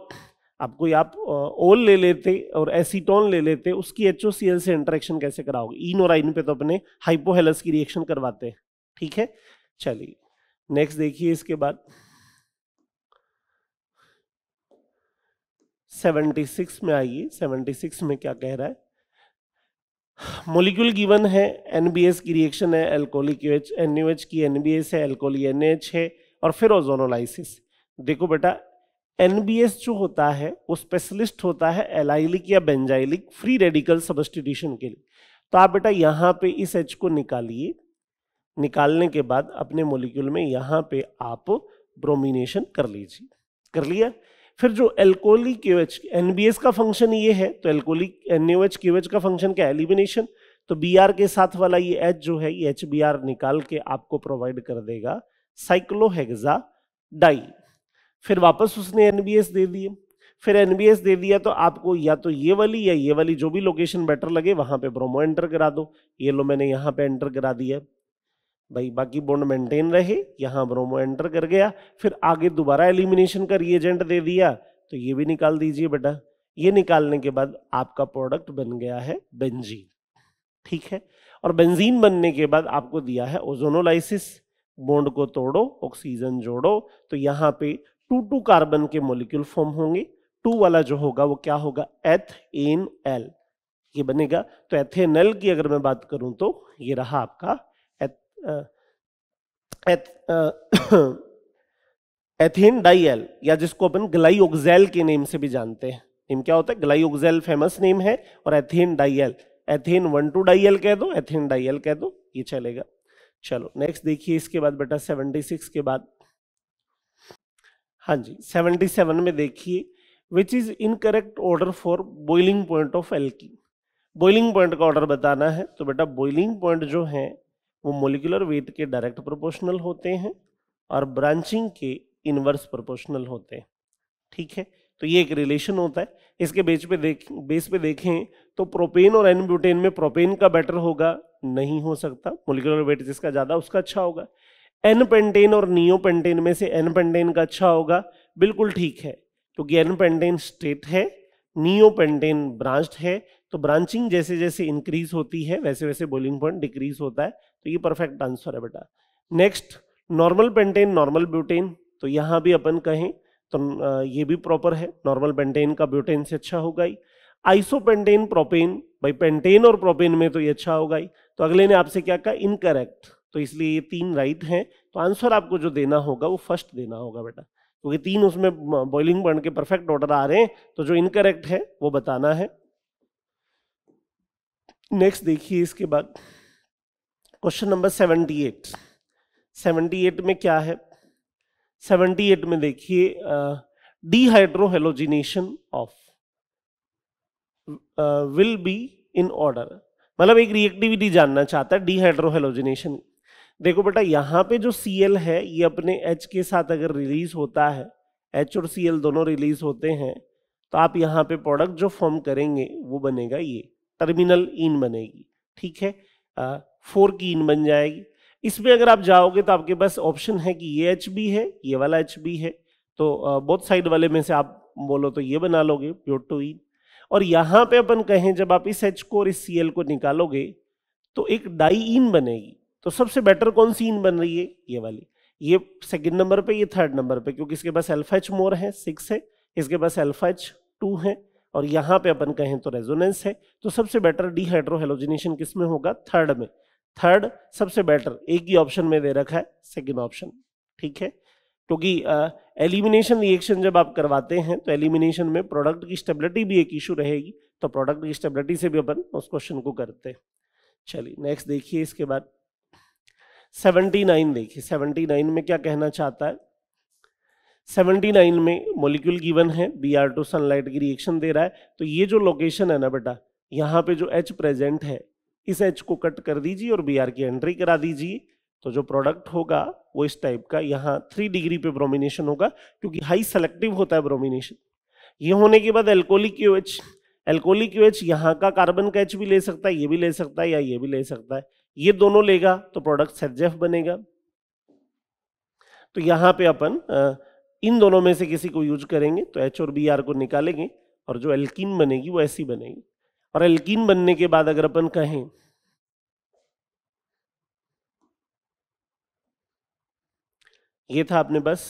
आप कोई आप ओल ले लेते और एसीटोन ले लेते उसकी एच से इंटरेक्शन कैसे कराओगे इन और आइन पे तो अपने हाइपोहेलस की रिएक्शन करवाते हैं ठीक है चलिए नेक्स्ट देखिए इसके बाद 76 में आइए 76 में क्या कह रहा है मोलिक्यूल गिवन है एन की रिएक्शन है alcoholic U H N U H की एन है एल्कोली एन एच है और फिर ओजोनोलाइसिस देखो बेटा एन जो होता है वो स्पेशलिस्ट होता है एलाइलिक या बेंजाइलिक फ्री रेडिकल सबस्टिट्यूशन के लिए तो आप बेटा यहाँ पे इस एच को निकालिए निकालने के बाद अपने मोलिक्यूल में यहाँ पे आप ब्रोमिनेशन कर लीजिए कर लिया फिर जो एन बी एस का फंक्शन ये है तो एन एच के एच का फंक्शन क्या एलिमिनेशन तो बी आर के साथ वाला ये एच जो है ये एच बी आर निकाल के आपको प्रोवाइड कर देगा साइक्लोहेक्सा डाई फिर वापस उसने एस दे दिए फिर एस दे दिया तो आपको या तो ये वाली या ये वाली जो भी लोकेशन बेटर लगे वहां पे ब्रोमो एंटर करा दो ये लो मैंने यहाँ पे एंटर करा दिया भाई बाकी बॉन्ड मेंटेन रहे यहाँ ब्रोमो एंटर कर गया फिर आगे दोबारा एलिमिनेशन का रिएजेंट दे दिया तो ये भी निकाल दीजिए बेटा ये निकालने के बाद आपका प्रोडक्ट बन गया है बेंजीन ठीक है और बेंजीन बनने के बाद आपको दिया है ओजोनोलाइसिस बॉन्ड को तोड़ो ऑक्सीजन जोड़ो तो यहाँ पे टू टू कार्बन के मोलिक्यूल फॉर्म होंगे टू वाला जो होगा वो क्या होगा एथ एन एल ये बनेगा तो एथेनल की अगर मैं बात करूं तो ये रहा आपका एथ, एथिन डाइएल या जिसको अपन ग्लाइओक्सेल के नेम से भी जानते हैं नेम क्या होता है ग्लाइओक्सेल फेमस नेम है और ethene diol ethene one two diol कह दो एथिन डाइएल कह दो ये चलेगा चलो नेक्स्ट देखिए इसके बाद बेटा 76 के बाद हाँ जी 77 में देखिए which is incorrect order for boiling point of alkene boiling point का ऑर्डर बताना है तो बेटा बॉइलिंग पॉइंट जो है वो मोलिकुलर वेट के डायरेक्ट प्रोपोर्शनल होते हैं और ब्रांचिंग के इनवर्स प्रोपोर्शनल होते हैं ठीक है तो ये एक रिलेशन होता है इसके बेच पे देख बेस पे देखें तो प्रोपेन और एनब्यूटेन में प्रोपेन का बेटर होगा नहीं हो सकता मोलिकुलर वेट जिसका ज़्यादा उसका अच्छा होगा एन पेंटेन और नियो पेंटेन में से एन पेंटेन का अच्छा होगा बिल्कुल ठीक है क्योंकि एन पेंटेन स्टेट है नियो पेंटेन ब्रांच्ड है तो ब्रांचिंग जैसे जैसे इंक्रीज होती है वैसे वैसे बोलिंग पॉइंट डिक्रीज होता है तो ये परफेक्ट आंसर है बेटा next normal pentane normal butane तो यहाँ भी अपन कहें तो ये भी प्रॉपर है नॉर्मल पेंटेन का ब्यूटेन से अच्छा होगा ही आइसोपेंटेन प्रोपेन भाई पेंटेन और प्रोपेन में तो ये अच्छा होगा ही तो अगले ने आपसे क्या कहा इनकरेक्ट तो इसलिए ये तीन राइट हैं तो आंसर आपको जो देना होगा वो फर्स्ट देना होगा बेटा क्योंकि तो तीन उसमें बॉइलिंग पॉइंट के परफेक्ट ऑर्डर आ रहे हैं तो जो इनकरेक्ट है वो बताना है नेक्स्ट देखिए इसके बाद question number seventy eight seventy eight में क्या है सेवेंटी एट में देखिए dehydrohalogenation of will be in order मतलब एक रिएक्टिविटी जानना चाहता है डीहाइड्रोहेलोजिनेशन देखो बेटा यहाँ पे जो सी है ये अपने एच के साथ अगर रिलीज होता है एच और सी दोनों रिलीज होते हैं तो आप यहाँ पे प्रोडक्ट जो फॉर्म करेंगे वो बनेगा ये टर्मिनल इन बनेगी ठीक है फोर की इन बन जाएगी इसमें अगर आप जाओगे तो आपके पास ऑप्शन है कि ये एच बी है ये वाला एच बी है तो बोथ साइड वाले में से आप बोलो तो ये बना लोगे प्योर टू इन और यहाँ पे अपन कहें जब आप इस एच को और इस सी एल को निकालोगे तो एक डाई इन बनेगी तो सबसे बेटर कौन सी इन बन रही है ये वाली ये सेकेंड नंबर पे ये थर्ड नंबर पे क्योंकि इसके पास एल्फा एच मोर है सिक्स है इसके पास एल्फा एच टू है और यहाँ पे अपन कहें तो रेजोनेंस है तो सबसे बेटर डी हाइड्रोहेलोजिनेशन किस में होगा थर्ड में थर्ड सबसे बेटर एक ही ऑप्शन में दे रखा है सेकेंड ऑप्शन ठीक है क्योंकि एलिमिनेशन रिएक्शन जब आप करवाते हैं तो एलिमिनेशन में प्रोडक्ट की स्टेबिलिटी भी एक इशू रहेगी तो प्रोडक्ट की स्टेबिलिटी से भी अपन उस क्वेश्चन को करते हैं चलिए नेक्स्ट देखिए इसके बाद 79 देखिए 79 में क्या कहना चाहता है 79 में मोलिक्यूल गिवन है बी आर टू सनलाइट की रिएक्शन दे रहा है तो ये जो लोकेशन है ना बेटा यहाँ पे जो एच प्रेजेंट है इस एच को कट कर दीजिए और बी आर की एंट्री करा दीजिए तो जो प्रोडक्ट होगा वो इस टाइप का यहाँ थ्री डिग्री पे ब्रोमिनेशन होगा क्योंकि हाई सेलेक्टिव होता है ब्रोमिनेशन ये होने के बाद alcoholic Q H alcoholic Q H यहाँ का कार्बन का एच भी ले सकता है ये भी ले सकता है या ये भी ले सकता है ये दोनों लेगा तो प्रोडक्ट सेजेफ बनेगा तो यहाँ पे अपन इन दोनों में से किसी को यूज करेंगे तो एच और बी आर को निकालेंगे और जो एल्किन बनेगी वो ऐसी बनेगी और एल्किन बनने के बाद अगर अपन कहें ये था अपने बस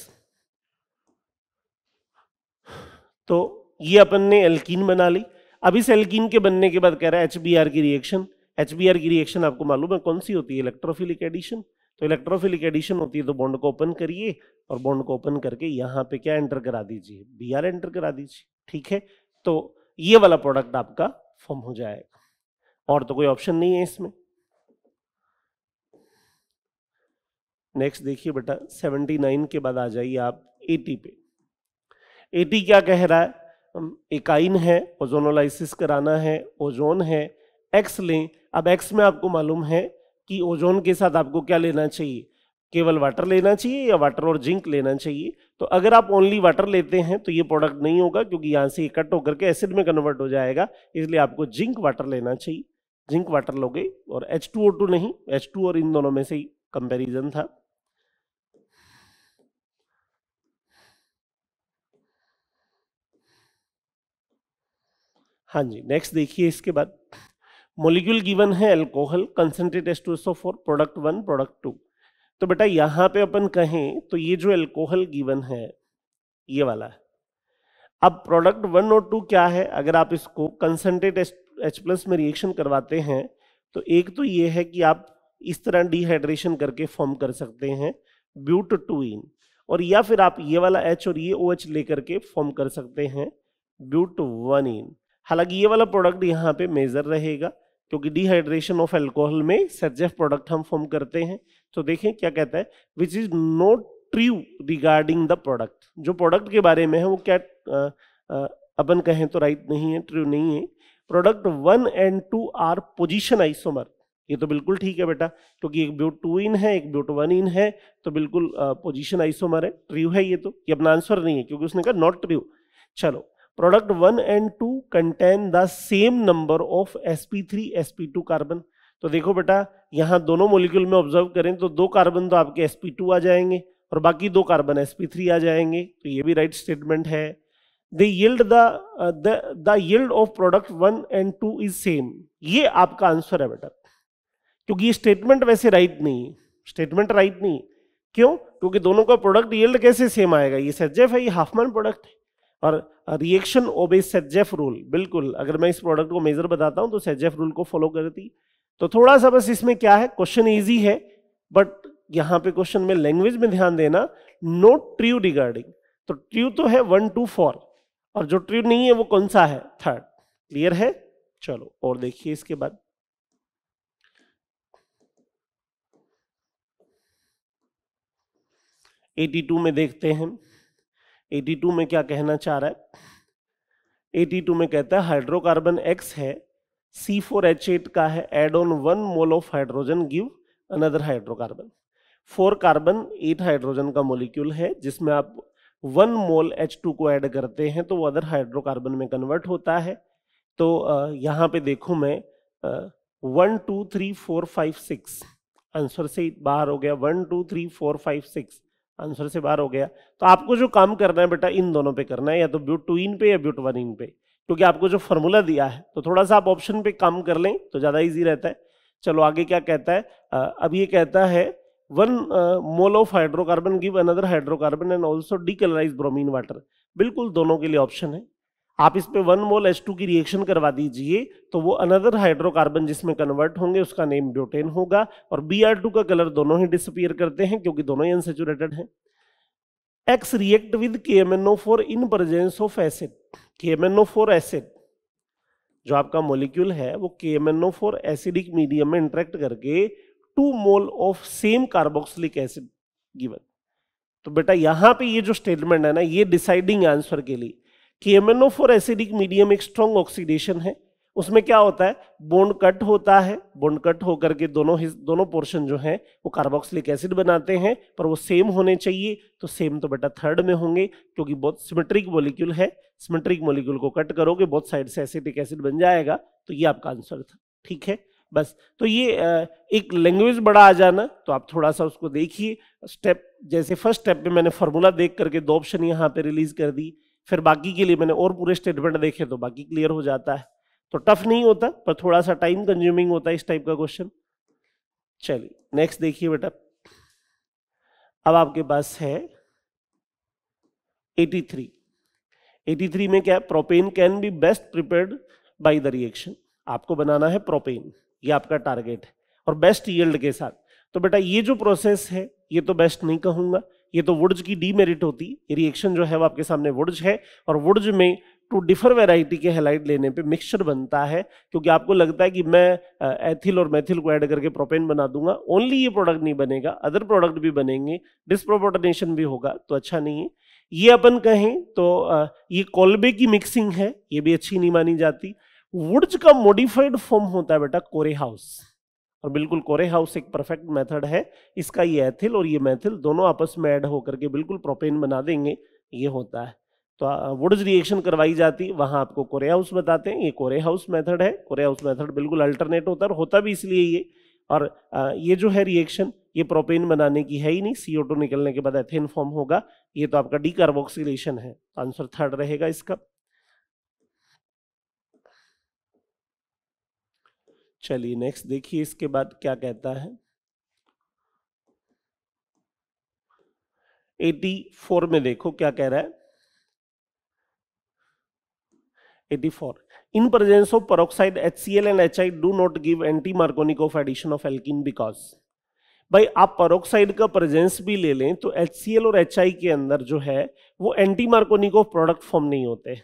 तो ये अपन ने एल्किन बना ली अब इस एल्किन के बनने के बाद कह रहा है एच की रिएक्शन एचबीआर की रिएक्शन आपको मालूम है कौन सी होती है इलेक्ट्रोफिलिक एडिशन तो इलेक्ट्रोफिलिक एडिशन होती है तो बॉन्ड को ओपन करिए और बॉन्ड को ओपन करके यहां पे क्या एंटर करा दीजिए बी एंटर करा दीजिए ठीक है तो ये वाला प्रोडक्ट आपका फॉर्म हो जाएगा और तो कोई ऑप्शन नहीं है इसमें नेक्स्ट देखिए बेटा 79 के बाद आ जाइए आप 80 पे 80 क्या कह रहा है एकाइन है ओजोनोलाइसिस कराना है ओजोन है एक्स लें अब एक्स में आपको मालूम है कि ओजोन के साथ आपको क्या लेना चाहिए केवल वाटर लेना चाहिए या वाटर और जिंक लेना चाहिए तो अगर आप ओनली वाटर लेते हैं तो ये प्रोडक्ट नहीं होगा क्योंकि यहाँ से इकट्ठ होकर के एसिड में कन्वर्ट हो जाएगा इसलिए आपको जिंक वाटर लेना चाहिए जिंक वाटर लोगे और H2O2 नहीं H2 और इन दोनों में से ही कंपेरिजन था हाँ जी नेक्स्ट देखिए इसके बाद मोलिक्यूल गिवन है alcohol concentrate S two four product one product two तो बेटा यहाँ पे अपन कहें तो ये जो एल्कोहल गिवन है ये वाला है अब प्रोडक्ट वन और टू क्या है अगर आप इसको कंसनट्रेट एच प्लस में रिएक्शन करवाते हैं तो एक तो ये है कि आप इस तरह डिहाइड्रेशन करके फॉर्म कर सकते हैं ब्यूट टू इन और या फिर आप ये वाला एच और ये ओ OH एच लेकर के फॉर्म कर सकते हैं ब्यूट वन इन हालांकि ये वाला प्रोडक्ट यहाँ पे मेजर रहेगा क्योंकि डिहाइड्रेशन ऑफ एल्कोहल में सर्जेफ प्रोडक्ट हम फॉर्म करते हैं तो देखें क्या कहता है which is not true regarding the product जो प्रोडक्ट के बारे में है वो क्या अपन कहें तो राइट नहीं है ट्रू नहीं है product one and two are position isomer ये तो बिल्कुल ठीक है बेटा क्योंकि एक ब्यूट टू इन है एक ब्यूट वन इन है तो बिल्कुल पोजीशन आइसोमर है ट्रू है ये तो ये अपना आंसर नहीं है क्योंकि उसने कहा नॉट ट्रू चलो product one and two contain the same number of S S P three P two carbon तो देखो बेटा यहाँ दोनों मोलिक्यूल में ऑब्जर्व करें तो दो कार्बन तो आपके sp2 आ जाएंगे और बाकी दो कार्बन एस आ जाएंगे तो ये भी राइट स्टेटमेंट है दिल्ड the yield of product one and two is same ये आपका आंसर है बेटा क्योंकि ये स्टेटमेंट वैसे राइट नहीं है स्टेटमेंट राइट नहीं क्यों क्योंकि दोनों का प्रोडक्ट यल्ड कैसे सेम आएगा ये सज्जेफ है ये मैन प्रोडक्ट है और रिएक्शन ओबे सज्जेफ रूल बिल्कुल अगर मैं इस प्रोडक्ट को मेजर बताता हूँ तो सज्जेफ रूल को फॉलो करती तो थोड़ा सा बस इसमें क्या है क्वेश्चन इजी है बट यहां पे क्वेश्चन में लैंग्वेज में ध्यान देना नो ट्रू रिगार्डिंग तो ट्रू तो है वन टू फोर और जो ट्रू नहीं है वो कौन सा है थर्ड क्लियर है चलो और देखिए इसके बाद एटी टू में देखते हैं एटी टू में क्या कहना चाह रहा है एटी टू में कहता है हाइड्रोकार्बन एक्स है सी फोर एच एट का है add on one mole of hydrogen give another hydrocarbon four carbon eight hydrogen का मोलिक्यूल है जिसमें आप वन मोल एच टू को ऐड करते हैं तो वो अदर हाइड्रोकार्बन में कन्वर्ट होता है तो यहाँ पे देखूँ मैं one two three four five six answer से बाहर हो गया one two three four five six answer से बाहर हो गया तो आपको जो काम करना है बेटा इन दोनों पे करना है या तो ब्यूट टू इन पे या ब्यूट वन इन पे क्योंकि आपको जो फॉर्मूला दिया है तो थोड़ा सा आप ऑप्शन पे काम कर लें तो ज़्यादा इजी रहता है चलो आगे क्या कहता है अब ये कहता है one mole of hydrocarbon give another hydrocarbon and also decolourise bromine water बिल्कुल दोनों के लिए ऑप्शन है आप इस पे वन मोल एच टू की रिएक्शन करवा दीजिए तो वो अनदर हाइड्रोकार्बन जिसमें कन्वर्ट होंगे उसका नेम ब्यूटेन होगा और बी आर टू का कलर दोनों ही डिसअपियर करते हैं क्योंकि दोनों ही अनसेचुरेटेड हैं X react with KMNO4 in presence of acid. KMNO4 acid जो आपका मोलिक्यूल है वो K M N O four acidic medium में इंटरेक्ट करके two mole of same carboxylic acid given तो बेटा यहां पे ये जो स्टेटमेंट है ना ये डिसाइडिंग आंसर के लिए K M N O four acidic medium एक स्ट्रॉन्ग ऑक्सीडेशन है उसमें क्या होता है बोन्ड कट होता है बोन्ड कट होकर के दोनों दोनों पोर्शन जो हैं वो कार्बोक्सिलिक एसिड बनाते हैं पर वो सेम होने चाहिए तो सेम तो बेटा थर्ड में होंगे क्योंकि बहुत सिमेट्रिक मोलिक्यूल है सिमेट्रिक मोलिक्यूल को कट करोगे बहुत साइड से एसिटिक एसिड बन जाएगा तो ये आपका आंसर था ठीक है बस तो ये एक लैंग्वेज बड़ा आ जाना तो आप थोड़ा सा उसको देखिए स्टेप जैसे फर्स्ट स्टेप में मैंने फॉर्मूला देख करके दो ऑप्शन यहाँ पे रिलीज कर दी फिर बाकी के लिए मैंने और पूरे स्टेटमेंट देखे तो बाकी क्लियर हो जाता है तो टफ नहीं होता पर थोड़ा सा टाइम कंज्यूमिंग होता है इस टाइप का क्वेश्चन चलिए नेक्स्ट देखिए बेटा अब आपके पास है 83 83 में क्या propane can be best prepared by the reaction आपको बनाना है प्रोपेन ये आपका टारगेट है और बेस्ट यील्ड के साथ तो बेटा ये जो प्रोसेस है ये तो बेस्ट नहीं कहूंगा ये तो वुड्ज की डीमेरिट होती रिएक्शन जो है वो आपके सामने वुड्ज है और वुड्ज में टू डिफर वेराइटी के हेलाइट लेने पे मिक्सचर बनता है क्योंकि आपको लगता है कि मैं एथिल और मैथिल को ऐड करके प्रोपेन बना दूंगा ओनली ये प्रोडक्ट नहीं बनेगा अदर प्रोडक्ट भी बनेंगे डिस्प्रोपोटनेशन भी होगा तो अच्छा नहीं है ये अपन कहें तो ये कोलबे की मिक्सिंग है ये भी अच्छी नहीं मानी जाती वुड्स का मॉडिफाइड फॉर्म होता है बेटा कोरे हाउस और बिल्कुल कोरे हाउस एक परफेक्ट मेथड है इसका ये एथिल और ये मैथिल दोनों आपस में ऐड होकर के बिल्कुल प्रोपेन बना देंगे ये होता है तो वुड्स रिएक्शन करवाई जाती वहाँ आपको कोरे हाउस बताते हैं ये कोरे हाउस मेथड है कोरे हाउस मेथड बिल्कुल अल्टरनेट होता है होता भी इसलिए ये और ये जो है रिएक्शन ये प्रोपेन बनाने की है ही नहीं सी निकलने के बाद एथेन फॉर्म होगा ये तो आपका डीकार्बोक्सिलेशन है आंसर थर्ड रहेगा इसका चलिए नेक्स्ट देखिए इसके बाद क्या कहता है 84 में देखो क्या कह रहा है 84. In presence of peroxide, HCl and HI do not give anti-Markovnikov of addition of alkene because भाई आप परोक्साइड का प्रेजेंस भी ले लें तो एच और एच के अंदर जो है वो एंटी ऑफ प्रोडक्ट फॉर्म नहीं होते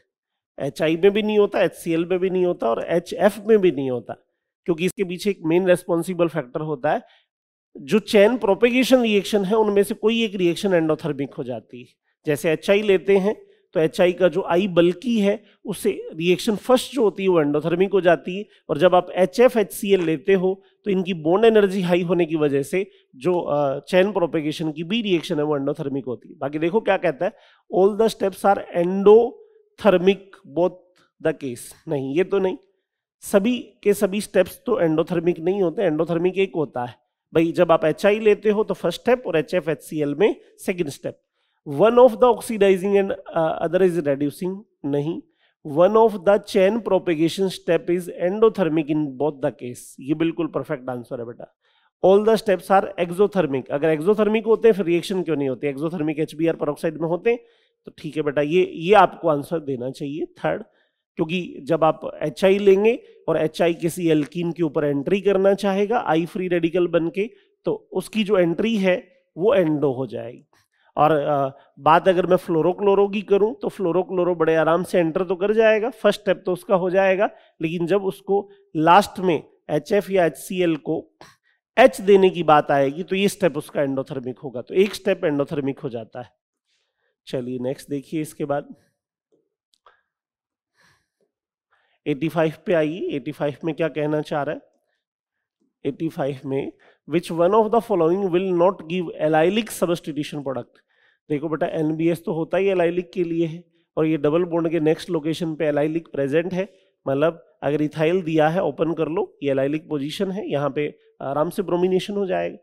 एच में भी नहीं होता एच में भी नहीं होता और एच में भी नहीं होता क्योंकि इसके पीछे एक मेन रेस्पॉन्सिबल फैक्टर होता है जो चैन प्रोपेगेशन रिएक्शन है उनमें से कोई एक रिएक्शन एंडोथर्मिक हो जाती है जैसे एच लेते हैं तो एच का जो आई बल्कि है उससे रिएक्शन फर्स्ट जो होती है वो एंडोथर्मिक हो जाती है और जब आप H F H C L लेते हो तो इनकी बोन एनर्जी हाई होने की वजह से जो चैन प्रोपेगेशन की भी रिएक्शन है वो एंडोथर्मिक होती है बाकी देखो क्या कहता है all the steps are endothermic both the case नहीं ये तो नहीं सभी के सभी स्टेप्स तो एंडोथर्मिक नहीं होते एंडोथर्मिक एक होता है भाई जब आप एच लेते हो तो फर्स्ट स्टेप और H F H C L में second step one of the oxidising and other is reducing नहीं one of the chain propagation step is endothermic in both the case ये बिल्कुल परफेक्ट आंसर है बेटा all the steps are exothermic अगर exothermic होते हैं फिर रिएक्शन क्यों नहीं होते exothermic H B R peroxide में होते तो ठीक है बेटा ये ये आपको आंसर देना चाहिए थर्ड क्योंकि जब आप एच आई लेंगे और एच आई किसी एल्कीन के ऊपर एंट्री करना चाहेगा आई फ्री रेडिकल बन के तो उसकी जो एंट्री है वो एंडो हो जाएगी और बात अगर मैं फ्लोरोक्लोरो की करूं तो फ्लोरोक्लोरो बड़े आराम से एंटर तो कर जाएगा फर्स्ट स्टेप तो उसका हो जाएगा लेकिन जब उसको लास्ट में एच या एच को एच देने की बात आएगी तो ये स्टेप उसका एंडोथर्मिक होगा तो एक स्टेप एंडोथर्मिक हो जाता है चलिए नेक्स्ट देखिए इसके बाद 85 पे आइए 85 में क्या कहना चाह रहा है 85 में which one of the following will not give allylic substitution product देखो बेटा एन तो होता ही एलाइलिक के लिए है और ये डबल बॉन्ड के नेक्स्ट लोकेशन पे एलाइलिक प्रेजेंट है मतलब अगर इथाइल दिया है ओपन कर लो ये एलाइलिक पोजीशन है यहाँ पे आराम से ब्रोमिनेशन हो जाएगा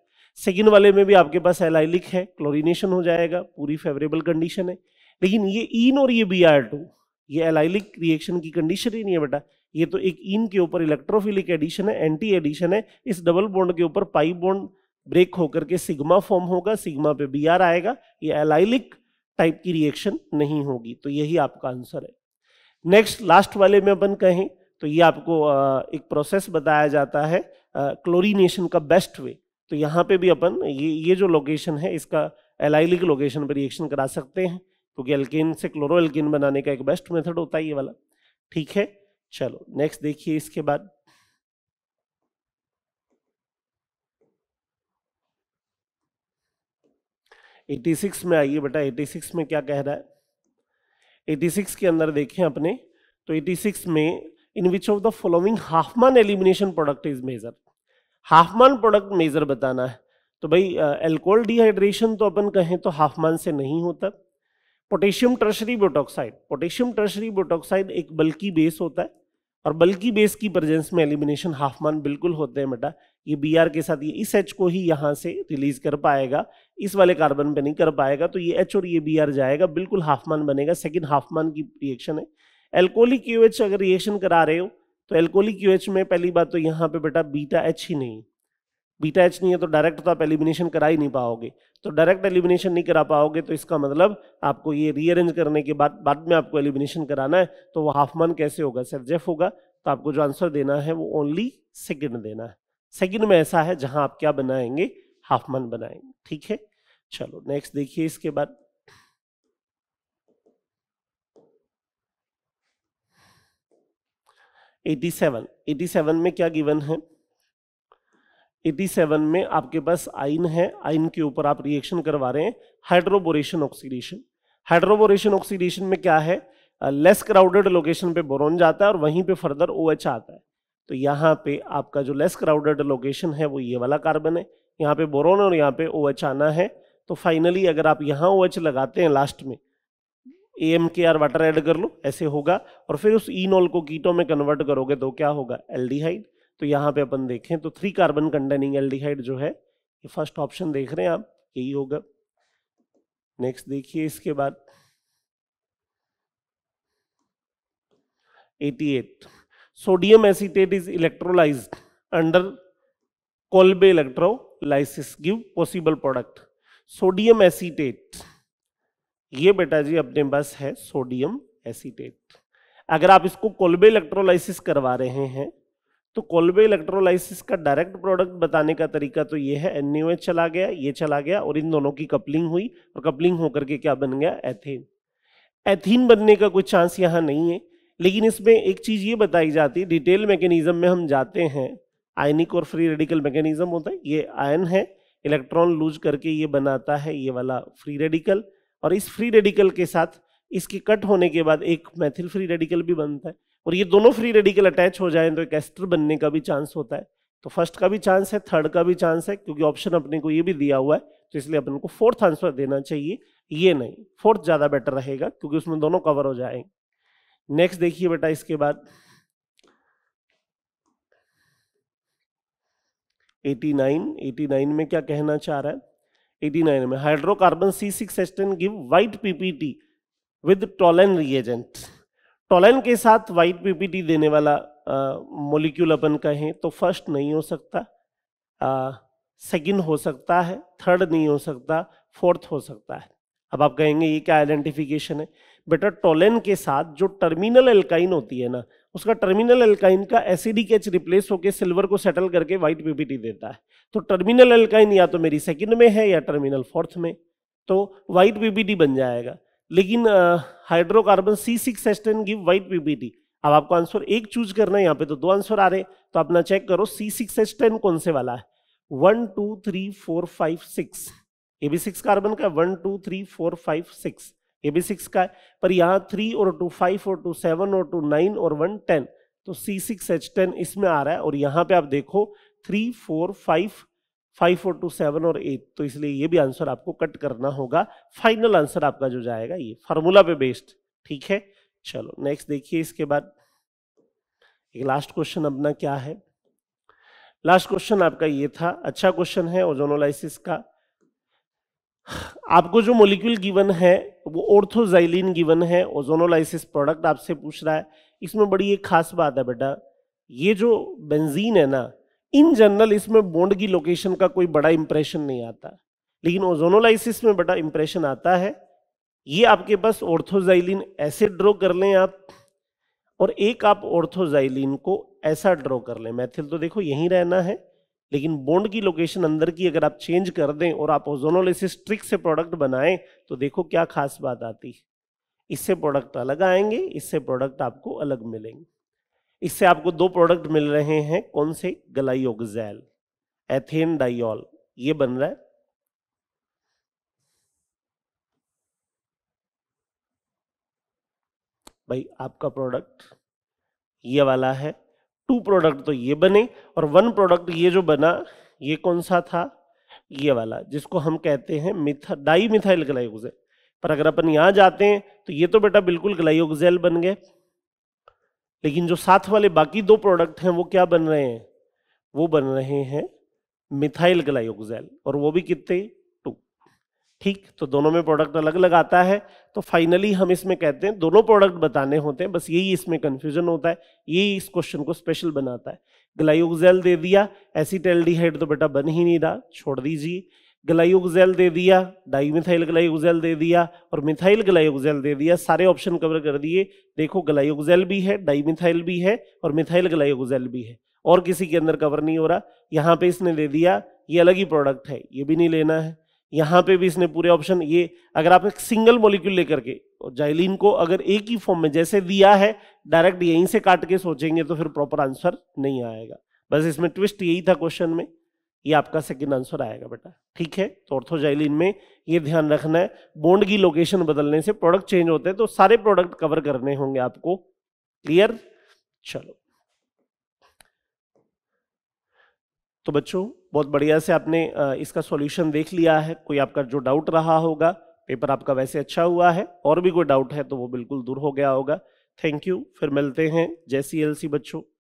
सेकेंड वाले में भी आपके पास एलाइलिक है क्लोरिनेशन हो जाएगा पूरी फेवरेबल कंडीशन है लेकिन ये इन और ये बी आर टू ये एलाइलिक रिएक्शन की कंडीशन ही नहीं है बेटा ये तो एक इन के ऊपर इलेक्ट्रोफिलिक एडिशन है एंटी एडिशन है इस डबल बॉन्ड के ऊपर पाई बॉन्ड ब्रेक होकर के सिग्मा फॉर्म होगा सिग्मा पे बी आर आएगा ये एलाइलिक टाइप की रिएक्शन नहीं होगी तो यही आपका आंसर है नेक्स्ट लास्ट वाले में अपन कहें तो ये आपको एक प्रोसेस बताया जाता है क्लोरीनेशन का बेस्ट वे तो यहाँ पे भी अपन ये ये जो लोकेशन है इसका एलाइलिक लोकेशन पर रिएक्शन करा सकते हैं क्योंकि एल्केन से क्लोरो एल्केन बनाने का एक बेस्ट मेथड होता है ये वाला ठीक है चलो नेक्स्ट देखिए इसके बाद एटी सिक्स में आइए बेटा एटी सिक्स में क्या कह रहा है एटी सिक्स के अंदर देखें अपने तो एटी सिक्स में in which of the following Hofmann elimination product is major Hofmann product major बताना है तो भाई एल्कोहल डिहाइड्रेशन तो अपन कहें तो हाफमान से नहीं होता potassium tertiary butoxide potassium tertiary butoxide एक बल्कि बेस होता है और बल्कि बेस की प्रेजेंस में एलिमिनेशन हाफ मान बिल्कुल होते हैं बेटा ये बी आर के साथ ये इस एच को ही यहाँ से रिलीज कर पाएगा इस वाले कार्बन पे नहीं कर पाएगा तो ये एच और ये बी आर जाएगा बिल्कुल हाफ मान बनेगा सेकेंड हाफ मान की रिएक्शन है एल्कोली क्यू एच अगर रिएक्शन करा रहे हो तो एल्कोली क्यू एच में पहली बात तो यहाँ पे बेटा बीटा एच ही नहीं बीटा एच नहीं है तो डायरेक्ट तो आप एलिमिनेशन करा ही नहीं पाओगे तो डायरेक्ट एलिमिनेशन नहीं करा पाओगे तो इसका मतलब आपको ये रीअरेंज करने के बाद बाद में आपको एलिमिनेशन कराना है तो वो हाफ मन कैसे होगा सर जेफ होगा तो आपको जो आंसर देना है वो ओनली सेकेंड देना है सेकेंड में ऐसा है जहां आप क्या बनाएंगे हाफ मन बनाएंगे ठीक है चलो नेक्स्ट देखिए इसके बाद एटी सेवन एटी सेवन में क्या गिवन है 87 में आपके पास आइन है आइन के ऊपर आप रिएक्शन करवा रहे हैं हाइड्रोबोरेशन ऑक्सीडेशन हाइड्रोबोरेशन ऑक्सीडेशन में क्या है लेस क्राउडेड लोकेशन पे बोरोन जाता है और वहीं पे फर्दर ओ OH आता है तो यहाँ पे आपका जो लेस क्राउडेड लोकेशन है वो ये वाला कार्बन है यहाँ पे बोरोन और यहाँ पे ओ OH आना है तो फाइनली अगर आप यहाँ ओ OH लगाते हैं लास्ट में A M K R water add कर लो ऐसे होगा और फिर उस इनोल e को कीटो में कन्वर्ट करोगे तो क्या होगा एल्डिहाइड तो यहाँ पे अपन देखें तो थ्री कार्बन कंटेनिंग एल्डिहाइड जो है ये फर्स्ट ऑप्शन देख रहे हैं आप यही होगा नेक्स्ट देखिए इसके बाद 88 sodium acetate is electrolysed under Kolbe electrolysis give possible product sodium acetate ये बेटा जी अपने पास है सोडियम एसीटेट अगर आप इसको कोल्बे इलेक्ट्रोलाइसिस करवा रहे हैं तो कोल्बे इलेक्ट्रोलाइसिस का डायरेक्ट प्रोडक्ट बताने का तरीका तो ये है एन चला गया ये चला गया और इन दोनों की कपलिंग हुई और कपलिंग होकर के क्या बन गया एथेन एथीन बनने का कोई चांस यहाँ नहीं है लेकिन इसमें एक चीज़ ये बताई जाती है डिटेल मैकेनिज्म में हम जाते हैं आयनिक और फ्री रेडिकल मैकेनिज्म होता है ये आयन है इलेक्ट्रॉन लूज करके ये बनाता है ये वाला फ्री रेडिकल और इस फ्री रेडिकल के साथ इसके कट होने के बाद एक मैथिल फ्री रेडिकल भी बनता है और ये दोनों फ्री रेडिकल अटैच हो जाएं तो एक एस्टर बनने का भी चांस होता है तो फर्स्ट का भी चांस है थर्ड का भी चांस है क्योंकि ऑप्शन अपने को ये भी दिया हुआ है तो इसलिए अपन को फोर्थ आंसर देना चाहिए ये नहीं फोर्थ ज़्यादा बेटर रहेगा क्योंकि उसमें दोनों कवर हो जाएंगे नेक्स्ट देखिए बेटा इसके बाद 89 89 में क्या कहना चाह रहा है 89 में hydrocarbon C six ten give white PPT with Tollen reagent Tollen के साथ वाइट पीपीटी देने वाला मोलिक्यूल अपन कहें तो फर्स्ट नहीं हो सकता सेकंड हो सकता है थर्ड नहीं हो सकता फोर्थ हो सकता है अब आप कहेंगे ये क्या आइडेंटिफिकेशन है बेटा टोलेन के साथ जो टर्मिनल एल्काइन होती है ना उसका टर्मिनल एल्काइन का एसिडिक एच रिप्लेस होकर सिल्वर को सेटल करके वाइट पीपीटी देता है तो टर्मिनल एल्काइन या तो मेरी सेकंड में है या टर्मिनल फोर्थ में तो वाइट पीपीटी बन जाएगा लेकिन hydrocarbon C six S ten give white PPT अब आपको आंसर एक चूज करना है यहाँ पे तो दो आंसर आ रहे तो अपना चेक करो सी सिक्स एस टेन कौन से वाला है one two three four five six A B six carbon का one two three four five six A B six का है पर यहाँ थ्री और टू फाइव और टू सेवन और टू नाइन और वन टेन तो सी सिक्स एच टेन इसमें आ रहा है और यहाँ पे आप देखो three four five five four two seven और एट तो इसलिए ये भी आंसर आपको कट करना होगा फाइनल आंसर आपका जो जाएगा ये फार्मूला पे बेस्ड ठीक है चलो नेक्स्ट देखिए इसके बाद एक लास्ट क्वेश्चन अपना क्या है लास्ट क्वेश्चन आपका ये था अच्छा क्वेश्चन है ओजोनोलाइसिस का आपको जो मोलिक्यूल गिवन है वो ओर्थोजाइलिन गिवन है ओजोनोलाइसिस प्रोडक्ट आपसे पूछ रहा है इसमें बड़ी एक खास बात है बेटा ये जो बेंजीन है ना इन जनरल इसमें बोंड की लोकेशन का कोई बड़ा इंप्रेशन नहीं आता लेकिन ओजोनोलाइसिस में बड़ा इंप्रेशन आता है ये आपके पास ऑर्थोजाइलिन ऐसे ड्रॉ कर लें आप और एक आप ऑर्थोजाइलिन को ऐसा ड्रॉ कर लें मैथिल तो देखो यहीं रहना है लेकिन बॉन्ड की लोकेशन अंदर की अगर आप चेंज कर दें और आप ओजोनोलाइसिस ट्रिक से प्रोडक्ट बनाएं तो देखो क्या खास बात आती है इससे प्रोडक्ट अलग आएंगे इससे प्रोडक्ट आपको अलग मिलेंगे इससे आपको दो प्रोडक्ट मिल रहे हैं कौन से गलाइओगजैल एथेन डाइल ये बन रहा है भाई आपका प्रोडक्ट ये वाला है टू प्रोडक्ट तो ये बने और वन प्रोडक्ट ये जो बना ये कौन सा था ये वाला जिसको हम कहते हैं मिथा डाई मिथाइल ग्लाइकोजेल पर अगर अपन यहां जाते हैं तो ये तो बेटा बिल्कुल ग्लाइकोजेल बन गए लेकिन जो साथ वाले बाकी दो प्रोडक्ट हैं वो क्या बन रहे हैं वो बन रहे हैं मिथाइल ग्लाइकोजैल और वो भी कितने टू ठीक तो दोनों में प्रोडक्ट अलग अलग आता है तो फाइनली हम इसमें कहते हैं दोनों प्रोडक्ट बताने होते हैं बस यही इसमें कन्फ्यूजन होता है यही इस क्वेश्चन को स्पेशल बनाता है ग्लाइकोजैल दे दिया एसीटेल तो बेटा बन ही नहीं रहा छोड़ दीजिए ग्लाइकोजेल दे दिया डाईमिथाइल ग्लाइकोजेल दे दिया और मिथाइल ग्लाइकोजेल दे दिया सारे ऑप्शन कवर कर दिए देखो ग्लाइकोजेल भी है मिथाइल भी है और मिथाइल ग्लाइकोजेल भी है और किसी के अंदर कवर नहीं हो रहा यहाँ पे इसने दे दिया ये अलग ही प्रोडक्ट है ये भी नहीं लेना है यहाँ पे भी इसने पूरे ऑप्शन ये अगर आप एक सिंगल मोलिक्यूल लेकर के और जाइलिन को अगर एक ही फॉर्म में जैसे दिया है डायरेक्ट यहीं से काट के सोचेंगे तो फिर प्रॉपर आंसर नहीं आएगा बस इसमें ट्विस्ट यही था क्वेश्चन में ये आपका सेकंड आंसर आएगा बेटा ठीक है तो ऑर्थोजाइलिन में ये ध्यान रखना है बोन्ड की लोकेशन बदलने से प्रोडक्ट चेंज होते हैं तो सारे प्रोडक्ट कवर करने होंगे आपको क्लियर चलो तो बच्चों बहुत बढ़िया से आपने इसका सॉल्यूशन देख लिया है कोई आपका जो डाउट रहा होगा पेपर आपका वैसे अच्छा हुआ है और भी कोई डाउट है तो वो बिल्कुल दूर हो गया होगा थैंक यू फिर मिलते हैं जय सी बच्चों